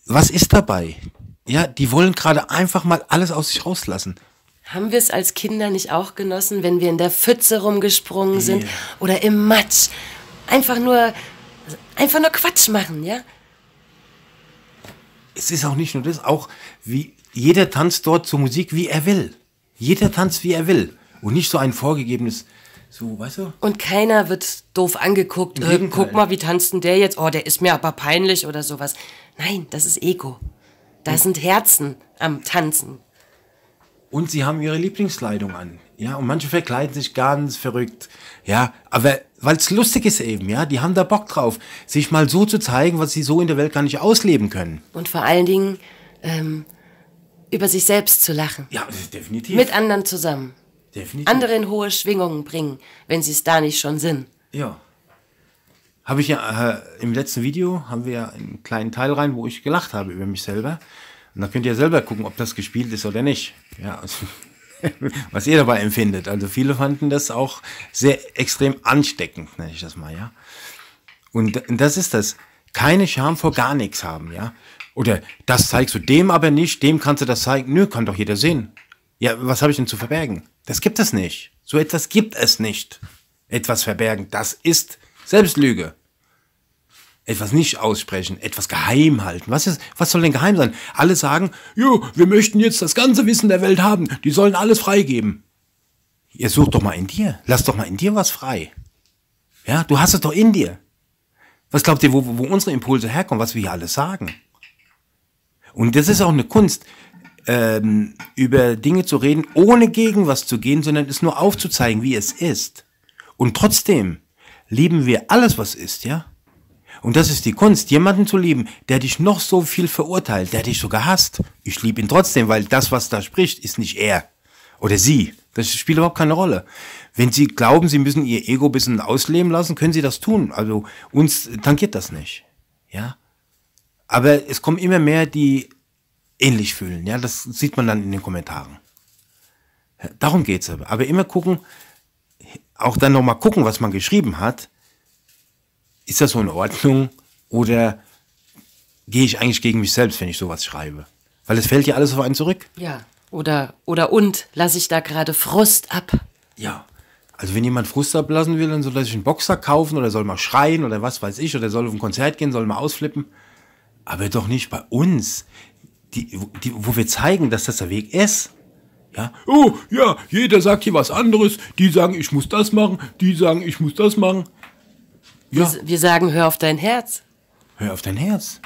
Was ist dabei? Ja, die wollen gerade einfach mal alles aus sich rauslassen. Haben wir es als Kinder nicht auch genossen, wenn wir in der Pfütze rumgesprungen sind yeah. oder im Matsch? Einfach nur, einfach nur Quatsch machen, ja? Es ist auch nicht nur das, auch wie jeder tanzt dort zur Musik, wie er will. Jeder tanzt, wie er will. Und nicht so ein vorgegebenes so, weißt du? Und keiner wird doof angeguckt. Äh, guck mal, wie tanzt denn der jetzt? Oh, der ist mir aber peinlich oder sowas. Nein, das ist Ego. Da hm. sind Herzen am Tanzen. Und sie haben ihre Lieblingskleidung an. Ja, und manche verkleiden sich ganz verrückt. Ja, aber weil es lustig ist eben, ja, die haben da Bock drauf, sich mal so zu zeigen, was sie so in der Welt gar nicht ausleben können. Und vor allen Dingen ähm, über sich selbst zu lachen. Ja, definitiv. Mit anderen zusammen. Definitiv. Andere in hohe Schwingungen bringen, wenn sie es da nicht schon sind. Ja. Habe ich ja äh, im letzten Video haben wir ja einen kleinen Teil rein, wo ich gelacht habe über mich selber. Und da könnt ihr selber gucken, ob das gespielt ist oder nicht. Ja, also, was ihr dabei empfindet. Also viele fanden das auch sehr extrem ansteckend, nenne ich das mal, ja. Und das ist das. Keine Scham vor gar nichts haben, ja. Oder das zeigst du dem aber nicht, dem kannst du das zeigen. Nö, kann doch jeder sehen. Ja, was habe ich denn zu verbergen? Das gibt es nicht. So etwas gibt es nicht. Etwas verbergen, das ist Selbstlüge. Etwas nicht aussprechen, etwas geheim halten. Was, ist, was soll denn geheim sein? Alle sagen, jo, wir möchten jetzt das ganze Wissen der Welt haben. Die sollen alles freigeben. Ihr sucht doch mal in dir. Lass doch mal in dir was frei. Ja, du hast es doch in dir. Was glaubt ihr, wo, wo unsere Impulse herkommen, was wir hier alles sagen? Und das ist auch eine Kunst ähm, über Dinge zu reden, ohne gegen was zu gehen, sondern es nur aufzuzeigen, wie es ist. Und trotzdem lieben wir alles, was ist, ja? Und das ist die Kunst, jemanden zu lieben, der dich noch so viel verurteilt, der dich sogar hasst. Ich liebe ihn trotzdem, weil das, was da spricht, ist nicht er oder sie. Das spielt überhaupt keine Rolle. Wenn Sie glauben, Sie müssen Ihr Ego ein bisschen ausleben lassen, können Sie das tun. Also uns tangiert das nicht. Ja. Aber es kommen immer mehr die ähnlich fühlen. Ja, das sieht man dann in den Kommentaren. Darum geht's aber. Aber immer gucken, auch dann nochmal gucken, was man geschrieben hat. Ist das so in Ordnung? Oder gehe ich eigentlich gegen mich selbst, wenn ich sowas schreibe? Weil es fällt ja alles auf einen zurück. Ja. Oder, oder und, lasse ich da gerade Frust ab? Ja. Also wenn jemand Frust ablassen will, dann soll er sich einen Boxer kaufen oder soll mal schreien oder was weiß ich oder soll auf ein Konzert gehen, soll mal ausflippen. Aber doch nicht bei uns die, die, wo wir zeigen, dass das der Weg ist. Ja. Oh, ja, jeder sagt hier was anderes. Die sagen, ich muss das machen. Die sagen, ich muss das machen. Ja. Wir, wir sagen, hör auf dein Herz. Hör auf dein Herz.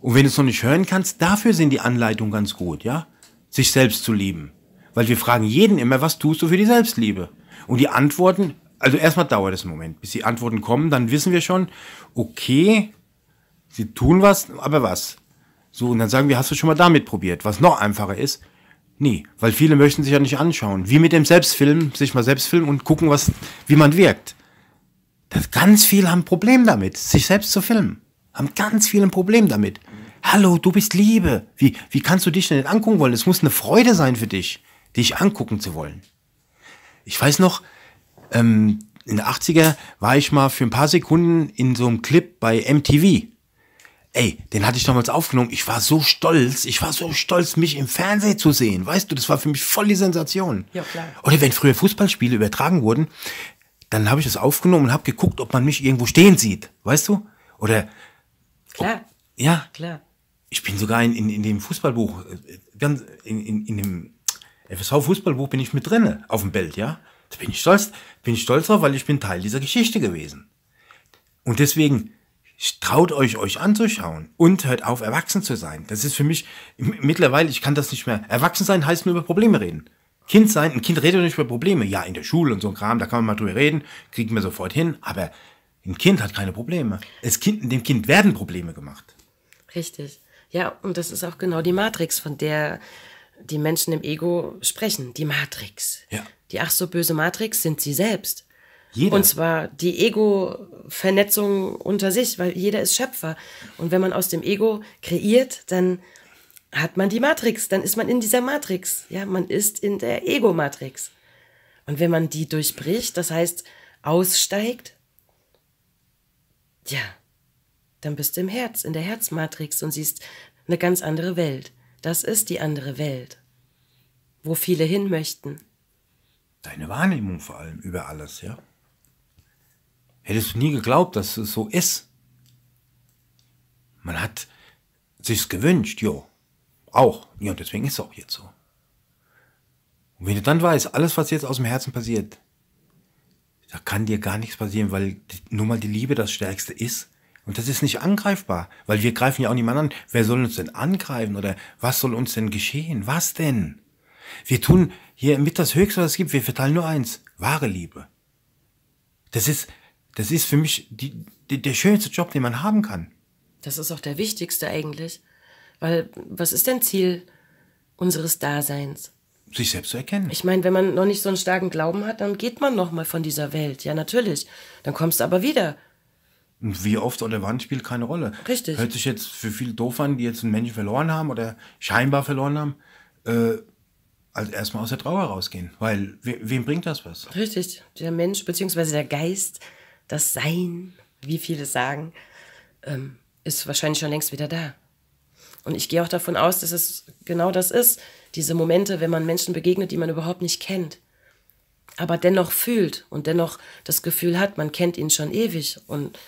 Und wenn du es noch nicht hören kannst, dafür sind die Anleitungen ganz gut, ja? Sich selbst zu lieben. Weil wir fragen jeden immer, was tust du für die Selbstliebe? Und die Antworten, also erstmal dauert es einen Moment, bis die Antworten kommen, dann wissen wir schon, okay, sie tun was, aber was? So, und dann sagen wir, hast du schon mal damit probiert, was noch einfacher ist. Nee, weil viele möchten sich ja nicht anschauen. Wie mit dem Selbstfilm, sich mal selbst filmen und gucken, was, wie man wirkt. Das, ganz viele haben ein Problem damit, sich selbst zu filmen. Haben ganz viele ein Problem damit. Hallo, du bist Liebe. Wie, wie kannst du dich denn angucken wollen? Es muss eine Freude sein für dich, dich angucken zu wollen. Ich weiß noch, ähm, in den 80er war ich mal für ein paar Sekunden in so einem Clip bei MTV. Ey, den hatte ich damals aufgenommen. Ich war so stolz. Ich war so stolz, mich im Fernsehen zu sehen. Weißt du, das war für mich voll die Sensation. Ja, klar. Oder wenn früher Fußballspiele übertragen wurden, dann habe ich das aufgenommen und habe geguckt, ob man mich irgendwo stehen sieht. Weißt du? Oder. Klar. Ob, ja. Klar. Ich bin sogar in, in, in dem Fußballbuch, äh, ganz in, in, in dem FSV-Fußballbuch bin ich mit drinne auf dem Bild, ja. Da bin ich stolz, bin ich stolz drauf, weil ich bin Teil dieser Geschichte gewesen. Und deswegen, traut euch, euch anzuschauen und hört auf, erwachsen zu sein. Das ist für mich mittlerweile, ich kann das nicht mehr. Erwachsen sein heißt nur über Probleme reden. Kind sein, ein Kind redet nicht über Probleme. Ja, in der Schule und so ein Kram, da kann man mal drüber reden, kriegen wir sofort hin, aber ein Kind hat keine Probleme. Es kind, dem Kind werden Probleme gemacht. Richtig. Ja, und das ist auch genau die Matrix, von der die Menschen im Ego sprechen. Die Matrix. Ja. Die ach so böse Matrix sind sie selbst. Jeder. Und zwar die Ego-Vernetzung unter sich, weil jeder ist Schöpfer. Und wenn man aus dem Ego kreiert, dann hat man die Matrix, dann ist man in dieser Matrix. Ja, man ist in der Ego-Matrix. Und wenn man die durchbricht, das heißt aussteigt, ja, dann bist du im Herz, in der Herzmatrix und siehst eine ganz andere Welt. Das ist die andere Welt, wo viele hin möchten. Deine Wahrnehmung vor allem über alles, ja? Hättest du nie geglaubt, dass es so ist? Man hat sich's gewünscht, jo. Auch. Ja, und deswegen ist es auch jetzt so. Und wenn du dann weißt, alles, was jetzt aus dem Herzen passiert, da kann dir gar nichts passieren, weil nur mal die Liebe das Stärkste ist. Und das ist nicht angreifbar, weil wir greifen ja auch niemanden an. Wer soll uns denn angreifen oder was soll uns denn geschehen? Was denn? Wir tun hier mit das Höchste, was es gibt. Wir verteilen nur eins, wahre Liebe. Das ist, das ist für mich die, die, der schönste Job, den man haben kann. Das ist auch der wichtigste eigentlich. Weil was ist denn Ziel unseres Daseins? Sich selbst zu erkennen. Ich meine, wenn man noch nicht so einen starken Glauben hat, dann geht man noch mal von dieser Welt. Ja, natürlich. Dann kommst du aber wieder. Und wie oft oder wann spielt keine Rolle. Richtig. Hört sich jetzt für viele doof an, die jetzt einen Menschen verloren haben oder scheinbar verloren haben. Äh, also erstmal aus der Trauer rausgehen, weil we wem bringt das was? Richtig, der Mensch bzw. der Geist das Sein, wie viele sagen, ähm, ist wahrscheinlich schon längst wieder da. Und ich gehe auch davon aus, dass es genau das ist, diese Momente, wenn man Menschen begegnet, die man überhaupt nicht kennt, aber dennoch fühlt und dennoch das Gefühl hat, man kennt ihn schon ewig. Und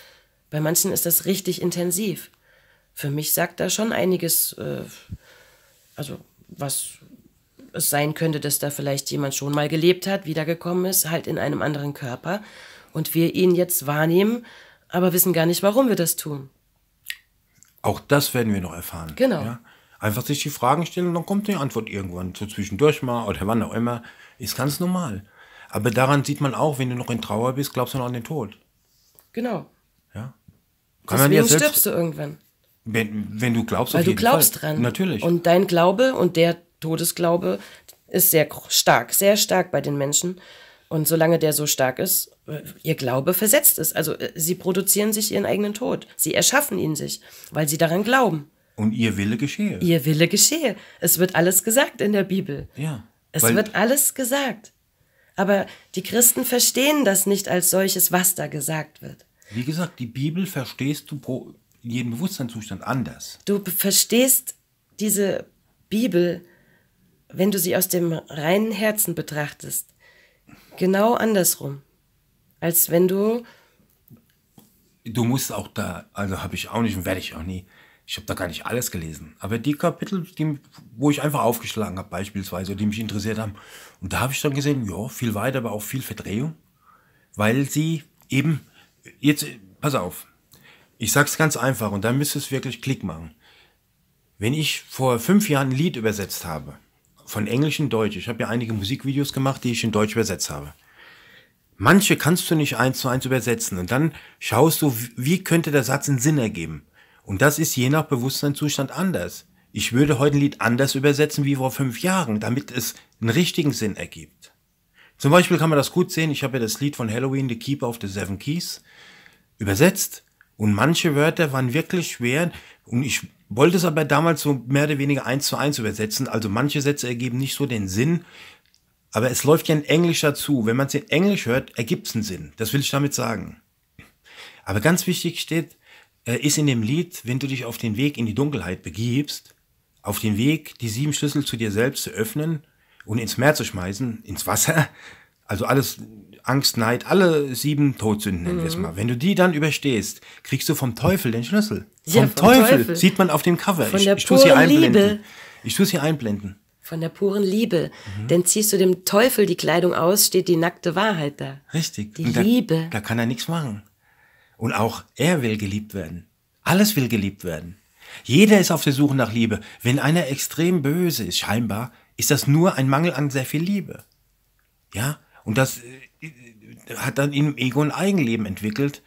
bei manchen ist das richtig intensiv. Für mich sagt da schon einiges, äh, also was es sein könnte, dass da vielleicht jemand schon mal gelebt hat, wiedergekommen ist, halt in einem anderen Körper und wir ihn jetzt wahrnehmen, aber wissen gar nicht, warum wir das tun. Auch das werden wir noch erfahren. Genau. Ja? Einfach sich die Fragen stellen und dann kommt die Antwort irgendwann, so zwischendurch mal oder wann auch immer, ist ganz normal. Aber daran sieht man auch, wenn du noch in Trauer bist, glaubst du noch an den Tod. Genau. Ja. Kann Deswegen man ja selbst, stirbst du irgendwann. Wenn, wenn du glaubst, Weil du glaubst Fall. dran. Natürlich. Und dein Glaube und der Todesglaube ist sehr stark, sehr stark bei den Menschen. Und solange der so stark ist, ihr Glaube versetzt ist. Also äh, sie produzieren sich ihren eigenen Tod. Sie erschaffen ihn sich, weil sie daran glauben. Und ihr Wille geschehe. Ihr Wille geschehe. Es wird alles gesagt in der Bibel. Ja. Es wird alles gesagt. Aber die Christen verstehen das nicht als solches, was da gesagt wird. Wie gesagt, die Bibel verstehst du in jedem Bewusstseinszustand anders. Du verstehst diese Bibel, wenn du sie aus dem reinen Herzen betrachtest, genau andersrum als wenn du. Du musst auch da, also habe ich auch nicht und werde ich auch nie. Ich habe da gar nicht alles gelesen. Aber die Kapitel, die, wo ich einfach aufgeschlagen habe, beispielsweise, die mich interessiert haben, und da habe ich dann gesehen, ja, viel weiter, aber auch viel Verdrehung, weil sie eben, jetzt, pass auf, ich sage es ganz einfach und da müsste es wirklich Klick machen. Wenn ich vor fünf Jahren ein Lied übersetzt habe, von Englisch in Deutsch, ich habe ja einige Musikvideos gemacht, die ich in Deutsch übersetzt habe. Manche kannst du nicht eins zu eins übersetzen und dann schaust du, wie könnte der Satz einen Sinn ergeben. Und das ist je nach Bewusstseinszustand anders. Ich würde heute ein Lied anders übersetzen wie vor fünf Jahren, damit es einen richtigen Sinn ergibt. Zum Beispiel kann man das gut sehen. Ich habe ja das Lied von Halloween, The Keeper of the Seven Keys, übersetzt. Und manche Wörter waren wirklich schwer. Und ich wollte es aber damals so mehr oder weniger eins zu eins übersetzen. Also manche Sätze ergeben nicht so den Sinn, aber es läuft ja in Englisch dazu. Wenn man es in Englisch hört, ergibt es einen Sinn. Das will ich damit sagen. Aber ganz wichtig steht, äh, ist in dem Lied, wenn du dich auf den Weg in die Dunkelheit begibst, auf den Weg, die sieben Schlüssel zu dir selbst zu öffnen und ins Meer zu schmeißen, ins Wasser, also alles Angst, Neid, alle sieben Todsünden nennen mhm. wir es mal. Wenn du die dann überstehst, kriegst du vom Teufel den Schlüssel. Ja, vom, vom Teufel, Teufel, sieht man auf dem Cover. Von ich, der ich tu's hier einblenden. Liebe. Ich tue es hier einblenden von der puren Liebe. Mhm. Denn ziehst du dem Teufel die Kleidung aus, steht die nackte Wahrheit da. Richtig. Die da, Liebe. Da kann er nichts machen. Und auch er will geliebt werden. Alles will geliebt werden. Jeder ist auf der Suche nach Liebe. Wenn einer extrem böse ist, scheinbar, ist das nur ein Mangel an sehr viel Liebe. Ja? Und das äh, hat dann im Ego ein Eigenleben entwickelt,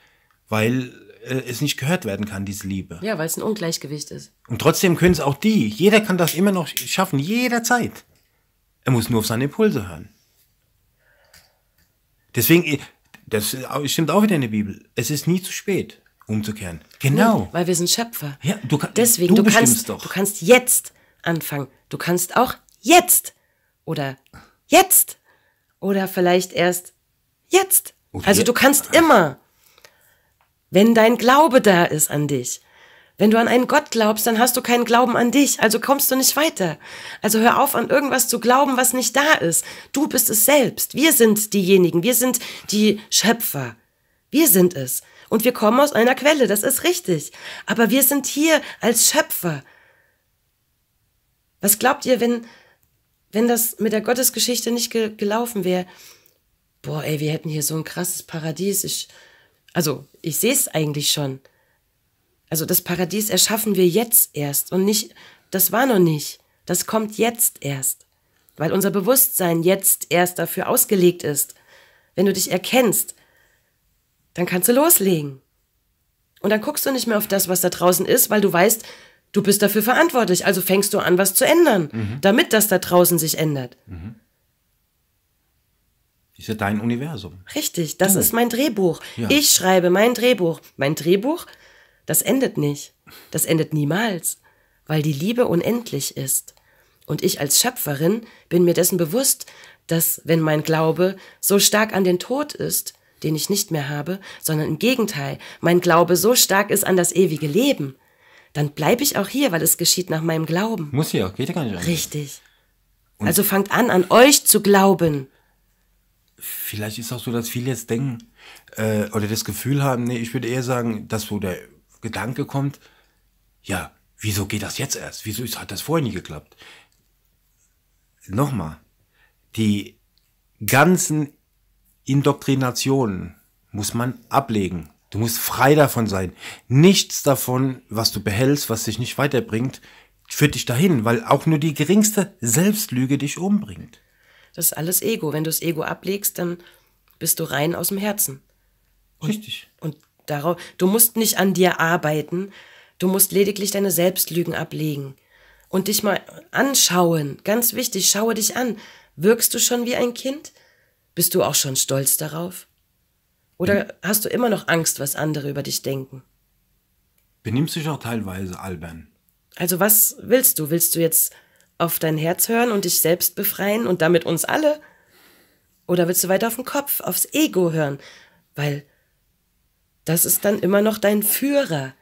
weil äh, es nicht gehört werden kann, diese Liebe. Ja, weil es ein Ungleichgewicht ist. Und trotzdem können es auch die. Jeder kann das immer noch schaffen, jederzeit. Er muss nur auf seine Impulse hören. Deswegen, äh, das stimmt auch wieder in der Bibel. Es ist nie zu spät, umzukehren. Genau. Ja, weil wir sind Schöpfer. Ja, du Deswegen, du, du kannst, doch. du kannst jetzt anfangen. Du kannst auch jetzt oder jetzt oder vielleicht erst jetzt. Oder also du kannst immer. Wenn dein Glaube da ist an dich. Wenn du an einen Gott glaubst, dann hast du keinen Glauben an dich, also kommst du nicht weiter. Also hör auf, an irgendwas zu glauben, was nicht da ist. Du bist es selbst. Wir sind diejenigen. Wir sind die Schöpfer. Wir sind es. Und wir kommen aus einer Quelle, das ist richtig. Aber wir sind hier als Schöpfer. Was glaubt ihr, wenn, wenn das mit der Gottesgeschichte nicht ge gelaufen wäre? Boah, ey, wir hätten hier so ein krasses Paradies. Ich, also ich sehe es eigentlich schon. Also das Paradies erschaffen wir jetzt erst und nicht, das war noch nicht. Das kommt jetzt erst, weil unser Bewusstsein jetzt erst dafür ausgelegt ist. Wenn du dich erkennst, dann kannst du loslegen. Und dann guckst du nicht mehr auf das, was da draußen ist, weil du weißt, du bist dafür verantwortlich. Also fängst du an, was zu ändern, mhm. damit das da draußen sich ändert. Mhm ist ja dein Universum. Richtig, das du. ist mein Drehbuch. Ja. Ich schreibe mein Drehbuch. Mein Drehbuch, das endet nicht. Das endet niemals, weil die Liebe unendlich ist. Und ich als Schöpferin bin mir dessen bewusst, dass wenn mein Glaube so stark an den Tod ist, den ich nicht mehr habe, sondern im Gegenteil, mein Glaube so stark ist an das ewige Leben, dann bleibe ich auch hier, weil es geschieht nach meinem Glauben. Muss ja, geht ja gar nicht. Anders. Richtig. Und also fangt an, an euch zu glauben vielleicht ist auch so, dass viele jetzt denken äh, oder das Gefühl haben, nee, ich würde eher sagen, dass wo der Gedanke kommt, ja, wieso geht das jetzt erst? Wieso hat das vorher nie geklappt? Nochmal, die ganzen Indoktrinationen muss man ablegen. Du musst frei davon sein. Nichts davon, was du behältst, was dich nicht weiterbringt, führt dich dahin, weil auch nur die geringste Selbstlüge dich umbringt. Das ist alles Ego. Wenn du das Ego ablegst, dann bist du rein aus dem Herzen. Richtig. Und darauf, du musst nicht an dir arbeiten. Du musst lediglich deine Selbstlügen ablegen und dich mal anschauen. Ganz wichtig, schaue dich an. Wirkst du schon wie ein Kind? Bist du auch schon stolz darauf? Oder hm. hast du immer noch Angst, was andere über dich denken? Benimmst dich auch teilweise albern. Also was willst du? Willst du jetzt auf dein Herz hören und dich selbst befreien und damit uns alle? Oder willst du weiter auf den Kopf, aufs Ego hören? Weil das ist dann immer noch dein Führer.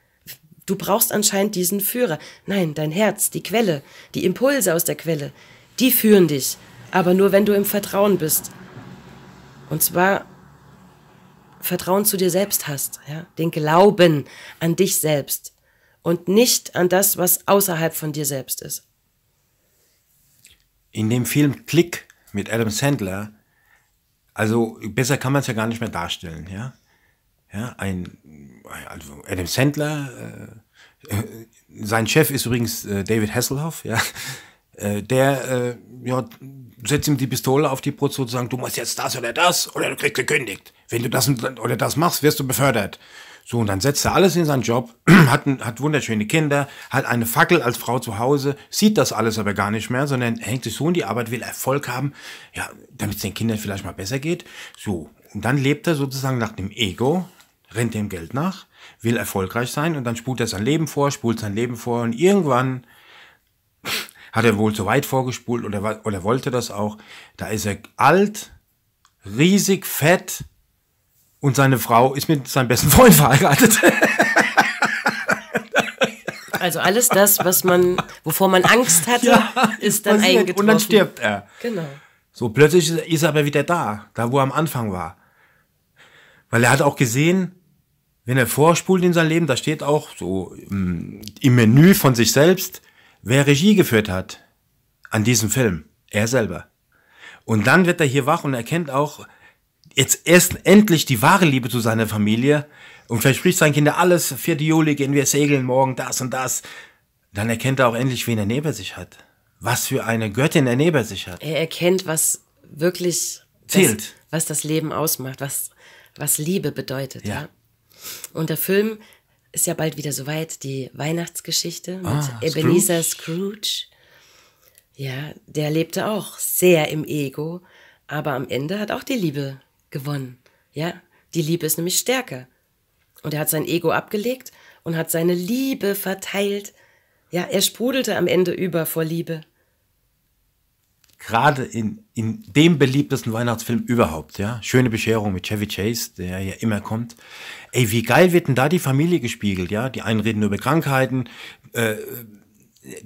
Du brauchst anscheinend diesen Führer. Nein, dein Herz, die Quelle, die Impulse aus der Quelle, die führen dich. Aber nur wenn du im Vertrauen bist. Und zwar Vertrauen zu dir selbst hast, ja? den Glauben an dich selbst und nicht an das, was außerhalb von dir selbst ist in dem Film Klick mit Adam Sandler, also besser kann man es ja gar nicht mehr darstellen, ja. Ja, ein, also Adam Sandler, äh, äh sein Chef ist übrigens äh, David Hasselhoff, ja. Äh, der äh, ja, setzt ihm die Pistole auf die Brust sozusagen, du machst jetzt das oder das oder du kriegst gekündigt. Wenn du das oder das machst, wirst du befördert. So, und dann setzt er alles in seinen Job, hat, hat wunderschöne Kinder, hat eine Fackel als Frau zu Hause, sieht das alles aber gar nicht mehr, sondern hängt sich so in die Arbeit, will Erfolg haben, ja, damit es den Kindern vielleicht mal besser geht. So, und dann lebt er sozusagen nach dem Ego, rennt dem Geld nach, will erfolgreich sein und dann spult er sein Leben vor, spult sein Leben vor und irgendwann hat er wohl zu weit vorgespult oder, oder wollte das auch. Da ist er alt, riesig fett, und seine Frau ist mit seinem besten Freund verheiratet. Also alles das, was man, wovor man Angst hatte, ja, ist dann passiert. eingetroffen. Und dann stirbt er. Genau. So plötzlich ist er aber wieder da, da wo er am Anfang war. Weil er hat auch gesehen, wenn er vorspult in sein Leben, da steht auch so ähm, im Menü von sich selbst, wer Regie geführt hat an diesem Film. Er selber. Und dann wird er hier wach und erkennt auch, jetzt erst endlich die wahre Liebe zu seiner Familie und verspricht seinen Kindern alles, vierte Juli gehen wir segeln, morgen das und das, dann erkennt er auch endlich, wen er neben sich hat. Was für eine Göttin er neben sich hat. Er erkennt, was wirklich zählt. Das, was das Leben ausmacht, was, was Liebe bedeutet. Ja. ja. Und der Film ist ja bald wieder soweit, die Weihnachtsgeschichte mit ah, Ebenezer Scrooge. Scrooge. Ja, der lebte auch sehr im Ego, aber am Ende hat auch die Liebe gewonnen. Ja, die Liebe ist nämlich stärker. Und er hat sein Ego abgelegt und hat seine Liebe verteilt. Ja, er sprudelte am Ende über vor Liebe. Gerade in, in dem beliebtesten Weihnachtsfilm überhaupt, ja. Schöne Bescherung mit Chevy Chase, der ja immer kommt. Ey, wie geil wird denn da die Familie gespiegelt, ja? Die einen reden nur über Krankheiten, äh,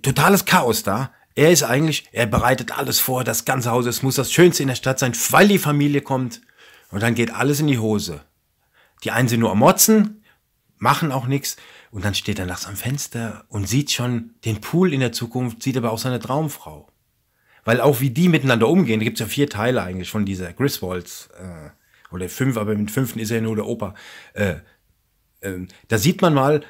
totales Chaos da. Er ist eigentlich, er bereitet alles vor, das ganze Haus, es muss das Schönste in der Stadt sein, weil die Familie kommt. Und dann geht alles in die Hose. Die einen sind nur am Motzen, machen auch nichts. Und dann steht er nachts am Fenster und sieht schon den Pool in der Zukunft, sieht aber auch seine Traumfrau. Weil auch wie die miteinander umgehen, da gibt es ja vier Teile eigentlich von dieser Griswolds, äh, oder fünf, aber mit fünften ist er ja nur der Opa. Äh, äh, da sieht man mal,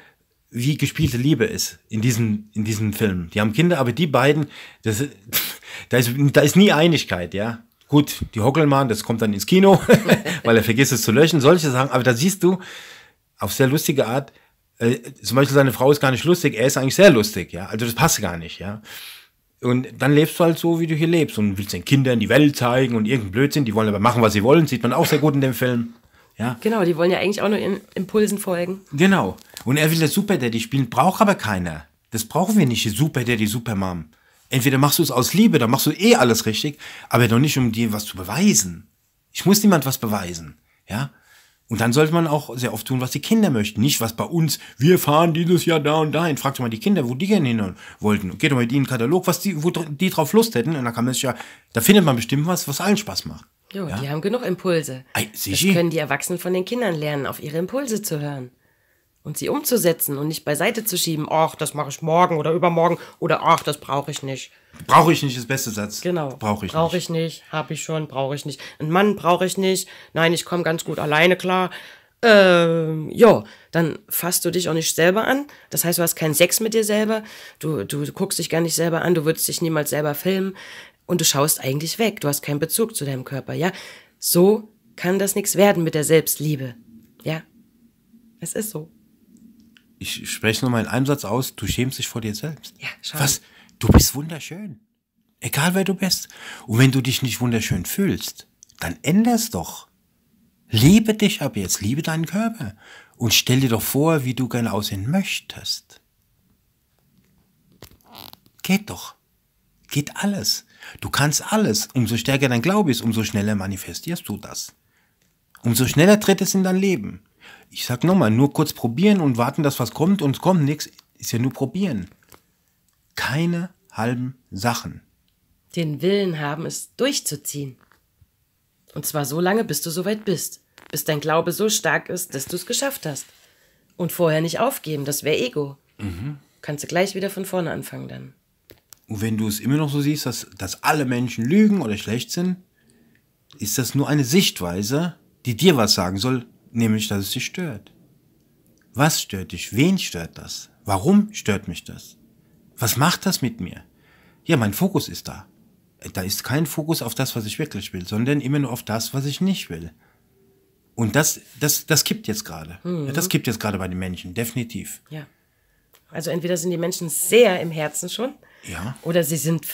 wie gespielte Liebe ist in diesem, in diesem Film. Die haben Kinder, aber die beiden, das, da, ist, da ist nie Einigkeit, ja. Gut, die Hockelmann, das kommt dann ins Kino, weil er vergisst es zu löschen, solche Sachen. Aber da siehst du auf sehr lustige Art, äh, zum Beispiel seine Frau ist gar nicht lustig, er ist eigentlich sehr lustig, ja. Also das passt gar nicht, ja. Und dann lebst du halt so, wie du hier lebst und willst den Kindern die Welt zeigen und irgendeinen Blödsinn. Die wollen aber machen, was sie wollen, sieht man auch sehr gut in dem Film. Ja. Genau, die wollen ja eigentlich auch nur ihren Impulsen folgen. Genau. Und er will der Super Daddy spielen, braucht aber keiner. Das brauchen wir nicht, die Super Daddy, Super Mom. Entweder machst du es aus Liebe, dann machst du eh alles richtig, aber doch nicht, um dir was zu beweisen. Ich muss niemand was beweisen, ja. Und dann sollte man auch sehr oft tun, was die Kinder möchten. Nicht, was bei uns, wir fahren dieses Jahr da und dahin. Frag doch mal die Kinder, wo die gerne hin wollten. Geht doch mal in den Katalog, was die, wo die drauf Lust hätten. Und dann kann man sich ja, da findet man bestimmt was, was allen Spaß macht. Jo, ja? die haben genug Impulse. Ei, das können die Erwachsenen von den Kindern lernen, auf ihre Impulse zu hören und sie umzusetzen und nicht beiseite zu schieben, ach, das mache ich morgen oder übermorgen oder ach, das brauche ich nicht. Brauche ich nicht ist beste Satz. Genau. Brauche ich, brauch ich nicht. Brauche ich nicht, habe ich schon, brauche ich nicht. Ein Mann brauche ich nicht. Nein, ich komme ganz gut alleine klar. Ähm, ja, dann fasst du dich auch nicht selber an. Das heißt, du hast keinen Sex mit dir selber. Du, du, du guckst dich gar nicht selber an. Du würdest dich niemals selber filmen. Und du schaust eigentlich weg. Du hast keinen Bezug zu deinem Körper, ja? So kann das nichts werden mit der Selbstliebe. Ja? Es ist so ich spreche nur mal in einem Satz aus, du schämst dich vor dir selbst. Ja, schau. Was? Du bist wunderschön. Egal wer du bist. Und wenn du dich nicht wunderschön fühlst, dann änder's doch. Liebe dich ab jetzt, liebe deinen Körper. Und stell dir doch vor, wie du gerne aussehen möchtest. Geht doch. Geht alles. Du kannst alles. Umso stärker dein Glaube ist, umso schneller manifestierst du das. Umso schneller tritt es in dein Leben. Ich sag nochmal, nur kurz probieren und warten, dass was kommt und es kommt nichts, ist ja nur probieren. Keine halben Sachen. Den Willen haben, es durchzuziehen. Und zwar so lange, bis du soweit bist. Bis dein Glaube so stark ist, dass du es geschafft hast. Und vorher nicht aufgeben, das wäre Ego. Mhm. Kannst du gleich wieder von vorne anfangen dann. Und wenn du es immer noch so siehst, dass, dass alle Menschen lügen oder schlecht sind, ist das nur eine Sichtweise, die dir was sagen soll, nämlich dass es dich stört. Was stört dich? Wen stört das? Warum stört mich das? Was macht das mit mir? Ja, mein Fokus ist da. Da ist kein Fokus auf das, was ich wirklich will, sondern immer nur auf das, was ich nicht will. Und das, das, das kippt jetzt gerade. Mhm. Das kippt jetzt gerade bei den Menschen, definitiv. Ja. Also entweder sind die Menschen sehr im Herzen schon, ja. oder sie sind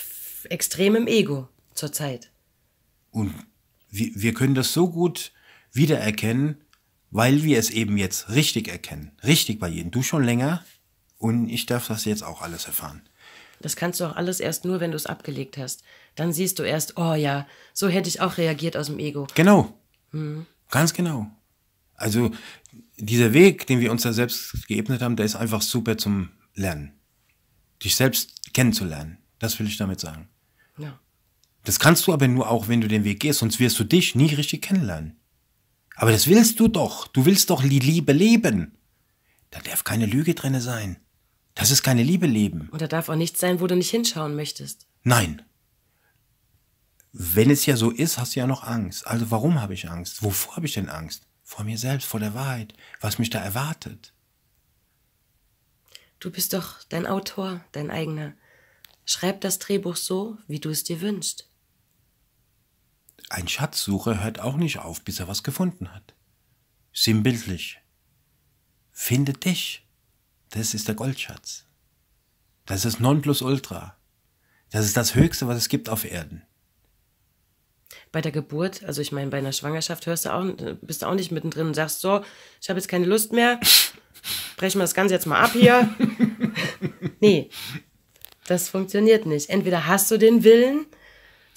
extrem im Ego zurzeit. Und wir, wir können das so gut wiedererkennen, weil wir es eben jetzt richtig erkennen. Richtig bei jedem. Du schon länger und ich darf das jetzt auch alles erfahren. Das kannst du auch alles erst nur, wenn du es abgelegt hast. Dann siehst du erst, oh ja, so hätte ich auch reagiert aus dem Ego. Genau. Hm. Ganz genau. Also dieser Weg, den wir uns da selbst geebnet haben, der ist einfach super zum Lernen. Dich selbst kennenzulernen. Das will ich damit sagen. Ja. Das kannst du aber nur auch, wenn du den Weg gehst, sonst wirst du dich nie richtig kennenlernen. Aber das willst du doch. Du willst doch die Liebe leben. Da darf keine Lüge drinne sein. Das ist keine Liebe leben. Und da darf auch nichts sein, wo du nicht hinschauen möchtest. Nein. Wenn es ja so ist, hast du ja noch Angst. Also warum habe ich Angst? Wovor habe ich denn Angst? Vor mir selbst, vor der Wahrheit, was mich da erwartet. Du bist doch dein Autor, dein eigener. Schreib das Drehbuch so, wie du es dir wünschst ein Schatzsucher hört auch nicht auf, bis er was gefunden hat. Sinnbildlich. Finde dich. Das ist der Goldschatz. Das ist Nonplusultra. Das ist das Höchste, was es gibt auf Erden. Bei der Geburt, also ich meine, bei einer Schwangerschaft hörst du auch, bist du auch nicht mittendrin und sagst so, ich habe jetzt keine Lust mehr, brechen wir das Ganze jetzt mal ab hier. nee, das funktioniert nicht. Entweder hast du den Willen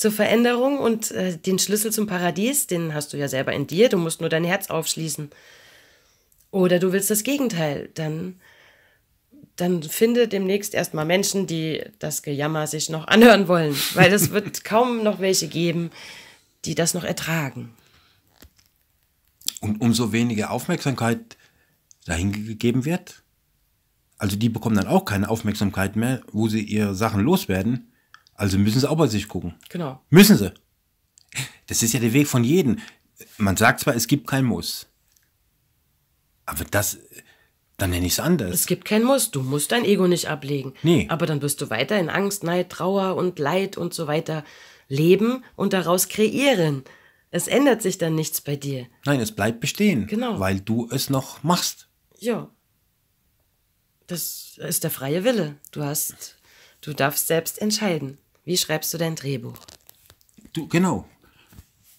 zur Veränderung und äh, den Schlüssel zum Paradies, den hast du ja selber in dir, du musst nur dein Herz aufschließen. Oder du willst das Gegenteil, dann, dann finde demnächst erstmal Menschen, die das Gejammer sich noch anhören wollen, weil es wird kaum noch welche geben, die das noch ertragen. Und umso weniger Aufmerksamkeit dahin gegeben wird. Also die bekommen dann auch keine Aufmerksamkeit mehr, wo sie ihre Sachen loswerden. Also müssen sie auch bei sich gucken. Genau. Müssen sie. Das ist ja der Weg von jedem. Man sagt zwar, es gibt kein Muss. Aber das, dann nenne ich es anders. Es gibt kein Muss. Du musst dein Ego nicht ablegen. Nee. Aber dann wirst du weiter in Angst, Neid, Trauer und Leid und so weiter leben und daraus kreieren. Es ändert sich dann nichts bei dir. Nein, es bleibt bestehen. Genau. Weil du es noch machst. Ja. Das ist der freie Wille. Du hast, du darfst selbst entscheiden. Wie schreibst du dein Drehbuch? Du, genau.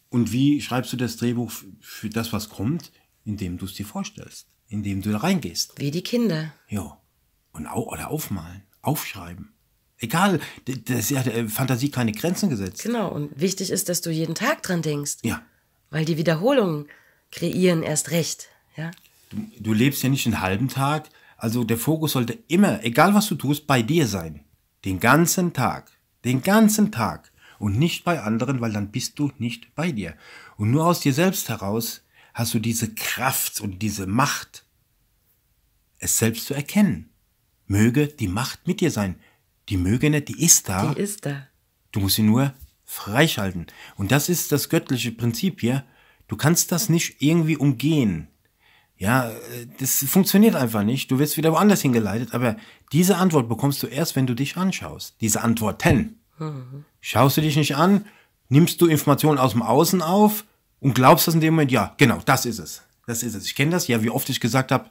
Und wie schreibst du das Drehbuch für das, was kommt? Indem du es dir vorstellst. Indem du da reingehst. Wie die Kinder. Ja. Und au oder aufmalen. Aufschreiben. Egal, das hat der äh, Fantasie keine Grenzen gesetzt. Genau, und wichtig ist, dass du jeden Tag dran denkst. Ja. Weil die Wiederholungen kreieren erst recht, ja. Du, du lebst ja nicht einen halben Tag, also der Fokus sollte immer, egal was du tust, bei dir sein. Den ganzen Tag. Den ganzen Tag. Und nicht bei anderen, weil dann bist du nicht bei dir. Und nur aus dir selbst heraus hast du diese Kraft und diese Macht, es selbst zu erkennen. Möge die Macht mit dir sein. Die möge nicht, die ist da. Die ist da. Du musst sie nur freischalten. Und das ist das göttliche Prinzip hier. Du kannst das nicht irgendwie umgehen. Ja, äh, das funktioniert einfach nicht. Du wirst wieder woanders hingeleitet, aber diese Antwort bekommst du erst, wenn du dich anschaust. Diese Antworten. Mhm. Schaust du dich nicht an, nimmst du Informationen aus dem Außen auf und glaubst das in dem Moment, ja, genau, das ist es. Das ist es. Ich kenne das, ja, wie oft ich gesagt habe,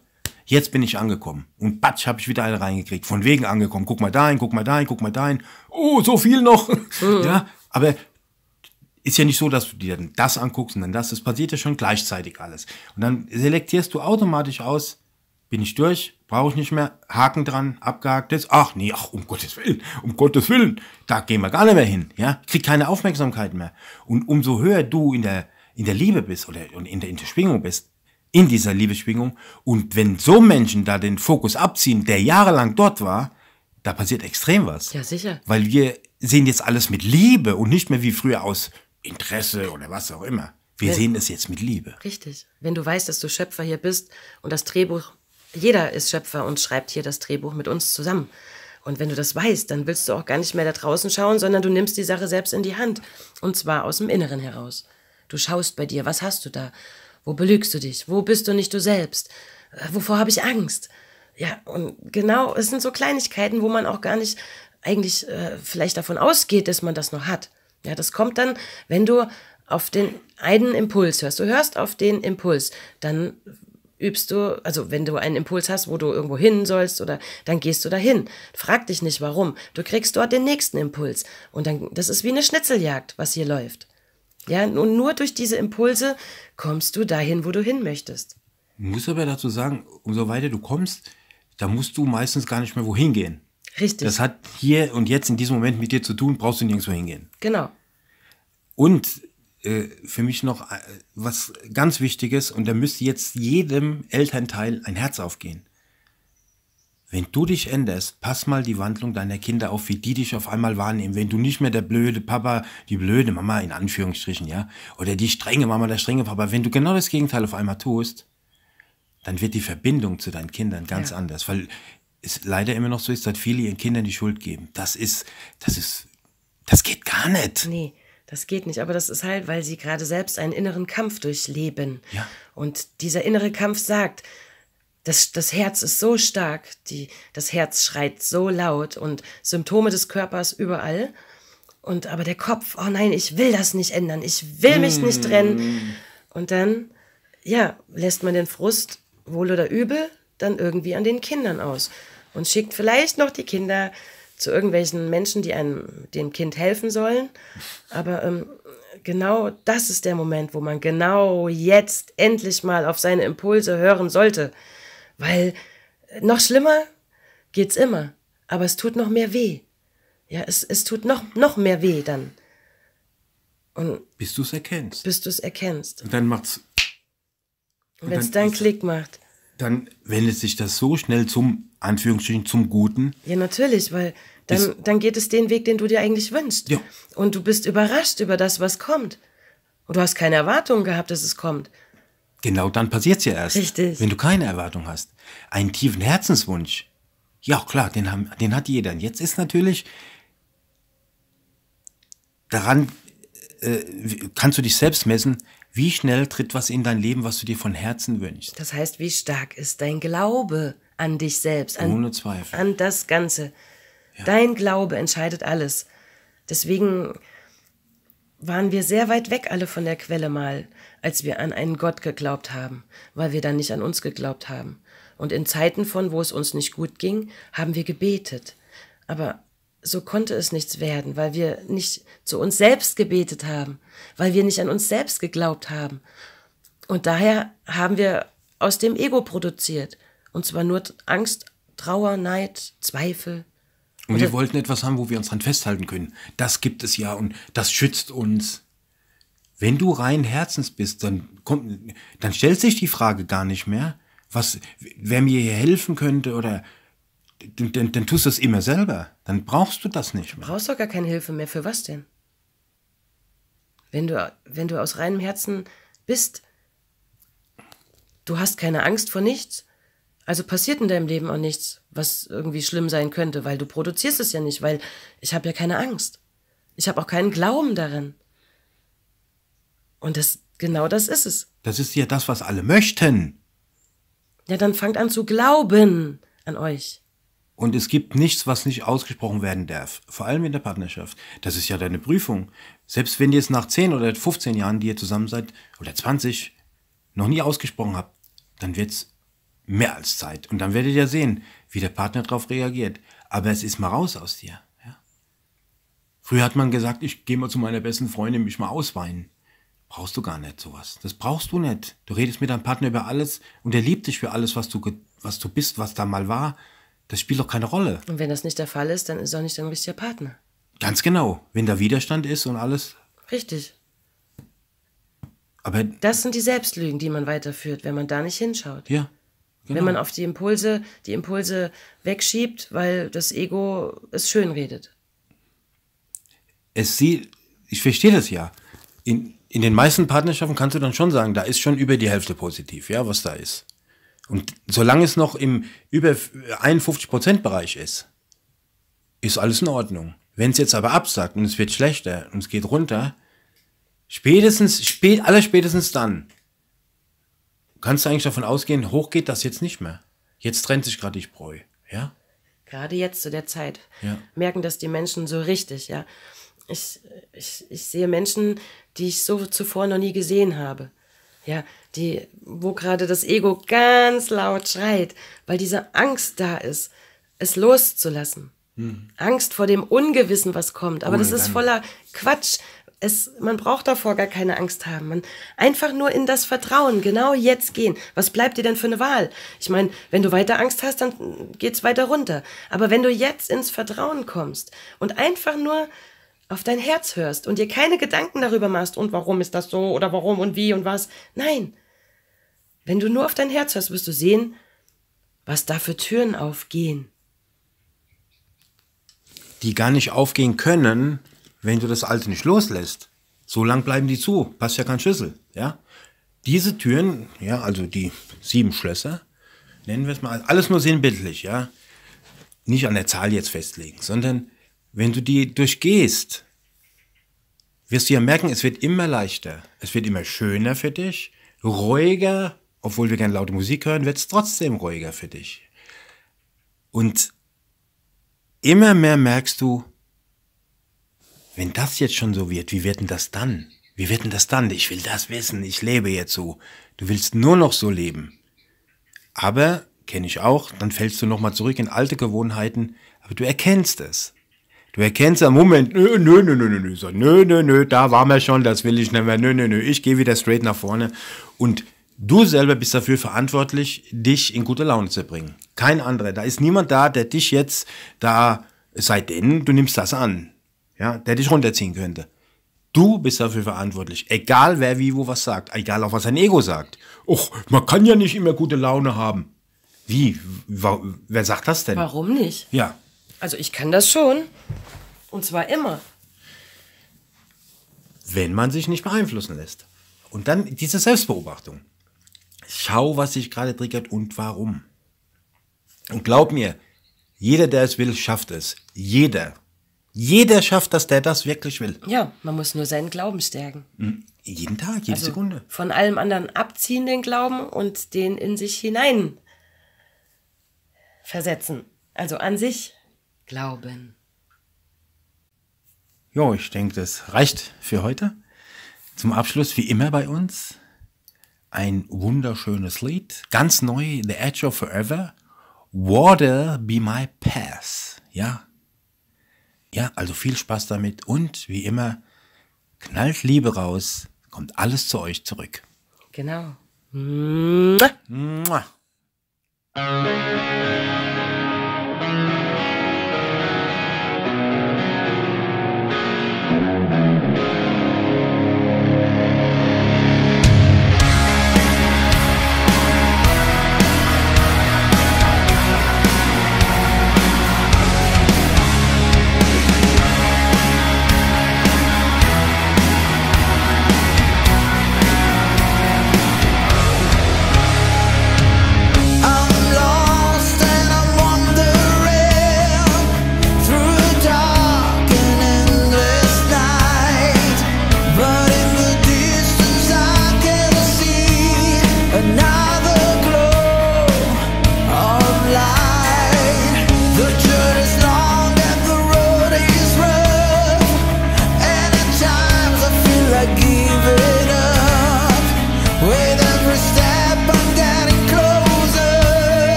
jetzt bin ich angekommen. Und batsch, habe ich wieder eine reingekriegt. Von wegen angekommen. Guck mal dahin, guck mal dahin, guck mal dahin. Oh, so viel noch. Mhm. Ja, aber ist ja nicht so, dass du dir dann das anguckst und dann das. Das passiert ja schon gleichzeitig alles. Und dann selektierst du automatisch aus, bin ich durch, brauche ich nicht mehr, Haken dran, abgehakt ist, ach nee, ach, um Gottes Willen, um Gottes Willen, da gehen wir gar nicht mehr hin, ja, krieg keine Aufmerksamkeit mehr. Und umso höher du in der, in der Liebe bist oder in der, in der Schwingung bist, in dieser Liebeschwingung. und wenn so Menschen da den Fokus abziehen, der jahrelang dort war, da passiert extrem was. Ja, sicher. Weil wir sehen jetzt alles mit Liebe und nicht mehr wie früher aus Interesse oder was auch immer. Wir wenn, sehen es jetzt mit Liebe. Richtig. Wenn du weißt, dass du Schöpfer hier bist und das Drehbuch, jeder ist Schöpfer und schreibt hier das Drehbuch mit uns zusammen. Und wenn du das weißt, dann willst du auch gar nicht mehr da draußen schauen, sondern du nimmst die Sache selbst in die Hand. Und zwar aus dem Inneren heraus. Du schaust bei dir, was hast du da? Wo belügst du dich? Wo bist du nicht du selbst? Äh, wovor habe ich Angst? Ja, und genau, es sind so Kleinigkeiten, wo man auch gar nicht eigentlich äh, vielleicht davon ausgeht, dass man das noch hat. Ja, das kommt dann, wenn du auf den einen Impuls hörst. Du hörst auf den Impuls, dann übst du, also wenn du einen Impuls hast, wo du irgendwo hin sollst oder dann gehst du dahin. Frag dich nicht warum. Du kriegst dort den nächsten Impuls und dann das ist wie eine Schnitzeljagd, was hier läuft. Ja, und nur durch diese Impulse kommst du dahin, wo du hin möchtest. muss aber dazu sagen, umso weiter du kommst, da musst du meistens gar nicht mehr wohin gehen. Richtig. Das hat hier und jetzt in diesem Moment mit dir zu tun, brauchst du nirgendwo hingehen. Genau. Und äh, für mich noch äh, was ganz Wichtiges, und da müsste jetzt jedem Elternteil ein Herz aufgehen. Wenn du dich änderst, pass mal die Wandlung deiner Kinder auf, wie die dich auf einmal wahrnehmen. Wenn du nicht mehr der blöde Papa, die blöde Mama in Anführungsstrichen, ja, oder die strenge Mama, der strenge Papa, wenn du genau das Gegenteil auf einmal tust, dann wird die Verbindung zu deinen Kindern ganz ja. anders. Weil es leider immer noch so ist, dass viele ihren Kindern die Schuld geben. Das ist, das ist, das geht gar nicht. Nee, das geht nicht. Aber das ist halt, weil sie gerade selbst einen inneren Kampf durchleben. Ja. Und dieser innere Kampf sagt, das, das Herz ist so stark, die, das Herz schreit so laut und Symptome des Körpers überall. Und aber der Kopf, oh nein, ich will das nicht ändern, ich will mich mm. nicht trennen. Mm. Und dann, ja, lässt man den Frust wohl oder übel dann irgendwie an den Kindern aus und schickt vielleicht noch die Kinder zu irgendwelchen Menschen, die einem dem Kind helfen sollen. Aber ähm, genau das ist der Moment, wo man genau jetzt endlich mal auf seine Impulse hören sollte. Weil äh, noch schlimmer geht's immer. Aber es tut noch mehr weh. Ja, es, es tut noch, noch mehr weh dann. Und bis du es erkennst. Bis du es erkennst. Und dann macht's. Und, und wenn es dann, dann Klick macht dann wendet sich das so schnell zum, Anführungsstrichen, zum Guten. Ja, natürlich, weil dann, dann geht es den Weg, den du dir eigentlich wünschst. Ja. Und du bist überrascht über das, was kommt. Und du hast keine Erwartungen gehabt, dass es kommt. Genau dann passiert es ja erst. Richtig. Wenn du keine Erwartung hast. Einen tiefen Herzenswunsch. Ja, klar, den, haben, den hat jeder. Und jetzt ist natürlich daran, äh, kannst du dich selbst messen, wie schnell tritt was in dein Leben, was du dir von Herzen wünschst? Das heißt, wie stark ist dein Glaube an dich selbst? An, Ohne Zweifel. An das Ganze. Ja. Dein Glaube entscheidet alles. Deswegen waren wir sehr weit weg alle von der Quelle mal, als wir an einen Gott geglaubt haben, weil wir dann nicht an uns geglaubt haben. Und in Zeiten von, wo es uns nicht gut ging, haben wir gebetet. Aber so konnte es nichts werden, weil wir nicht zu uns selbst gebetet haben, weil wir nicht an uns selbst geglaubt haben. Und daher haben wir aus dem Ego produziert. Und zwar nur Angst, Trauer, Neid, Zweifel. Und, wir wollten etwas haben, wo wir uns dran festhalten können. Das gibt es ja und das schützt uns. Wenn du rein Herzens bist, dann kommt, dann stellt sich die Frage gar nicht mehr, was, wer mir hier helfen könnte oder dann, dann, dann tust du es immer selber. Dann brauchst du das nicht mehr. Du brauchst doch gar keine Hilfe mehr. Für was denn? Wenn du, wenn du aus reinem Herzen bist, du hast keine Angst vor nichts. Also passiert in deinem Leben auch nichts, was irgendwie schlimm sein könnte, weil du produzierst es ja nicht, weil ich habe ja keine Angst. Ich habe auch keinen Glauben daran. Und das, genau das ist es. Das ist ja das, was alle möchten. Ja, dann fangt an zu glauben an euch. Und es gibt nichts, was nicht ausgesprochen werden darf. Vor allem in der Partnerschaft. Das ist ja deine Prüfung. Selbst wenn ihr es nach 10 oder 15 Jahren, die ihr zusammen seid, oder 20, noch nie ausgesprochen habt, dann wird es mehr als Zeit. Und dann werdet ihr sehen, wie der Partner darauf reagiert. Aber es ist mal raus aus dir. Ja? Früher hat man gesagt, ich gehe mal zu meiner besten Freundin mich mal ausweinen. Brauchst du gar nicht sowas. Das brauchst du nicht. Du redest mit deinem Partner über alles und er liebt dich für alles, was du, was du bist, was da mal war. Das spielt doch keine Rolle. Und wenn das nicht der Fall ist, dann ist er auch nicht dein richtiger Partner. Ganz genau. Wenn da Widerstand ist und alles. Richtig. Aber. Das sind die Selbstlügen, die man weiterführt, wenn man da nicht hinschaut. Ja. Genau. Wenn man genau. auf die Impulse, die Impulse wegschiebt, weil das Ego es schön redet. Es sieht, ich verstehe das ja. In, in den meisten Partnerschaften kannst du dann schon sagen, da ist schon über die Hälfte positiv, ja, was da ist. Und solange es noch im über 51%-Bereich ist, ist alles in Ordnung. Wenn es jetzt aber absackt und es wird schlechter und es geht runter, spätestens, spät, aller spätestens dann, kannst du eigentlich davon ausgehen, hoch geht das jetzt nicht mehr. Jetzt trennt sich gerade die Spreu, ja? Gerade jetzt zu der Zeit ja. merken das die Menschen so richtig, ja. Ich, ich, ich sehe Menschen, die ich so zuvor noch nie gesehen habe. Ja, die, wo gerade das Ego ganz laut schreit, weil diese Angst da ist, es loszulassen. Hm. Angst vor dem Ungewissen, was kommt. Aber oh, das ist dann. voller Quatsch. Es, man braucht davor gar keine Angst haben. Man einfach nur in das Vertrauen, genau jetzt gehen. Was bleibt dir denn für eine Wahl? Ich meine, wenn du weiter Angst hast, dann geht's weiter runter. Aber wenn du jetzt ins Vertrauen kommst und einfach nur auf dein Herz hörst und dir keine Gedanken darüber machst und warum ist das so oder warum und wie und was. Nein, wenn du nur auf dein Herz hörst, wirst du sehen, was da für Türen aufgehen. Die gar nicht aufgehen können, wenn du das Alte nicht loslässt. So lang bleiben die zu, passt ja kein Schlüssel, ja? Diese Türen, ja, also die sieben Schlösser, nennen wir es mal, alles nur sinnbildlich, ja? Nicht an der Zahl jetzt festlegen, sondern wenn du die durchgehst, wirst du ja merken, es wird immer leichter, es wird immer schöner für dich, ruhiger, obwohl wir gerne laute Musik hören, wird es trotzdem ruhiger für dich. Und immer mehr merkst du, wenn das jetzt schon so wird, wie wird denn das dann? Wie wird denn das dann? Ich will das wissen, ich lebe jetzt so. Du willst nur noch so leben. Aber, kenne ich auch, dann fällst du nochmal zurück in alte Gewohnheiten, aber du erkennst es. Du erkennst am Moment, nö, nö, nö, nö, nö, nö, nö, nö, da waren wir schon, das will ich nicht mehr, nö, nö, nö, ich gehe wieder straight nach vorne und Du selber bist dafür verantwortlich, dich in gute Laune zu bringen. Kein anderer. Da ist niemand da, der dich jetzt da, sei denn, du nimmst das an, ja, der dich runterziehen könnte. Du bist dafür verantwortlich. Egal wer wie wo was sagt. Egal auch was sein Ego sagt. Och, man kann ja nicht immer gute Laune haben. Wie? Wer sagt das denn? Warum nicht? Ja. Also ich kann das schon. Und zwar immer. Wenn man sich nicht beeinflussen lässt. Und dann diese Selbstbeobachtung. Schau, was sich gerade triggert und warum. Und glaub mir, jeder, der es will, schafft es. Jeder. Jeder schafft dass der das wirklich will. Ja, man muss nur seinen Glauben stärken. Mhm. Jeden Tag, jede also Sekunde. Von allem anderen abziehen den Glauben und den in sich hinein versetzen. Also an sich glauben. Jo, ich denke, das reicht für heute. Zum Abschluss, wie immer bei uns, ein wunderschönes Lied, ganz neu, The Edge of Forever, Water Be My Path, ja. Ja, also viel Spaß damit und wie immer, knallt Liebe raus, kommt alles zu euch zurück. Genau. Mua. Mua.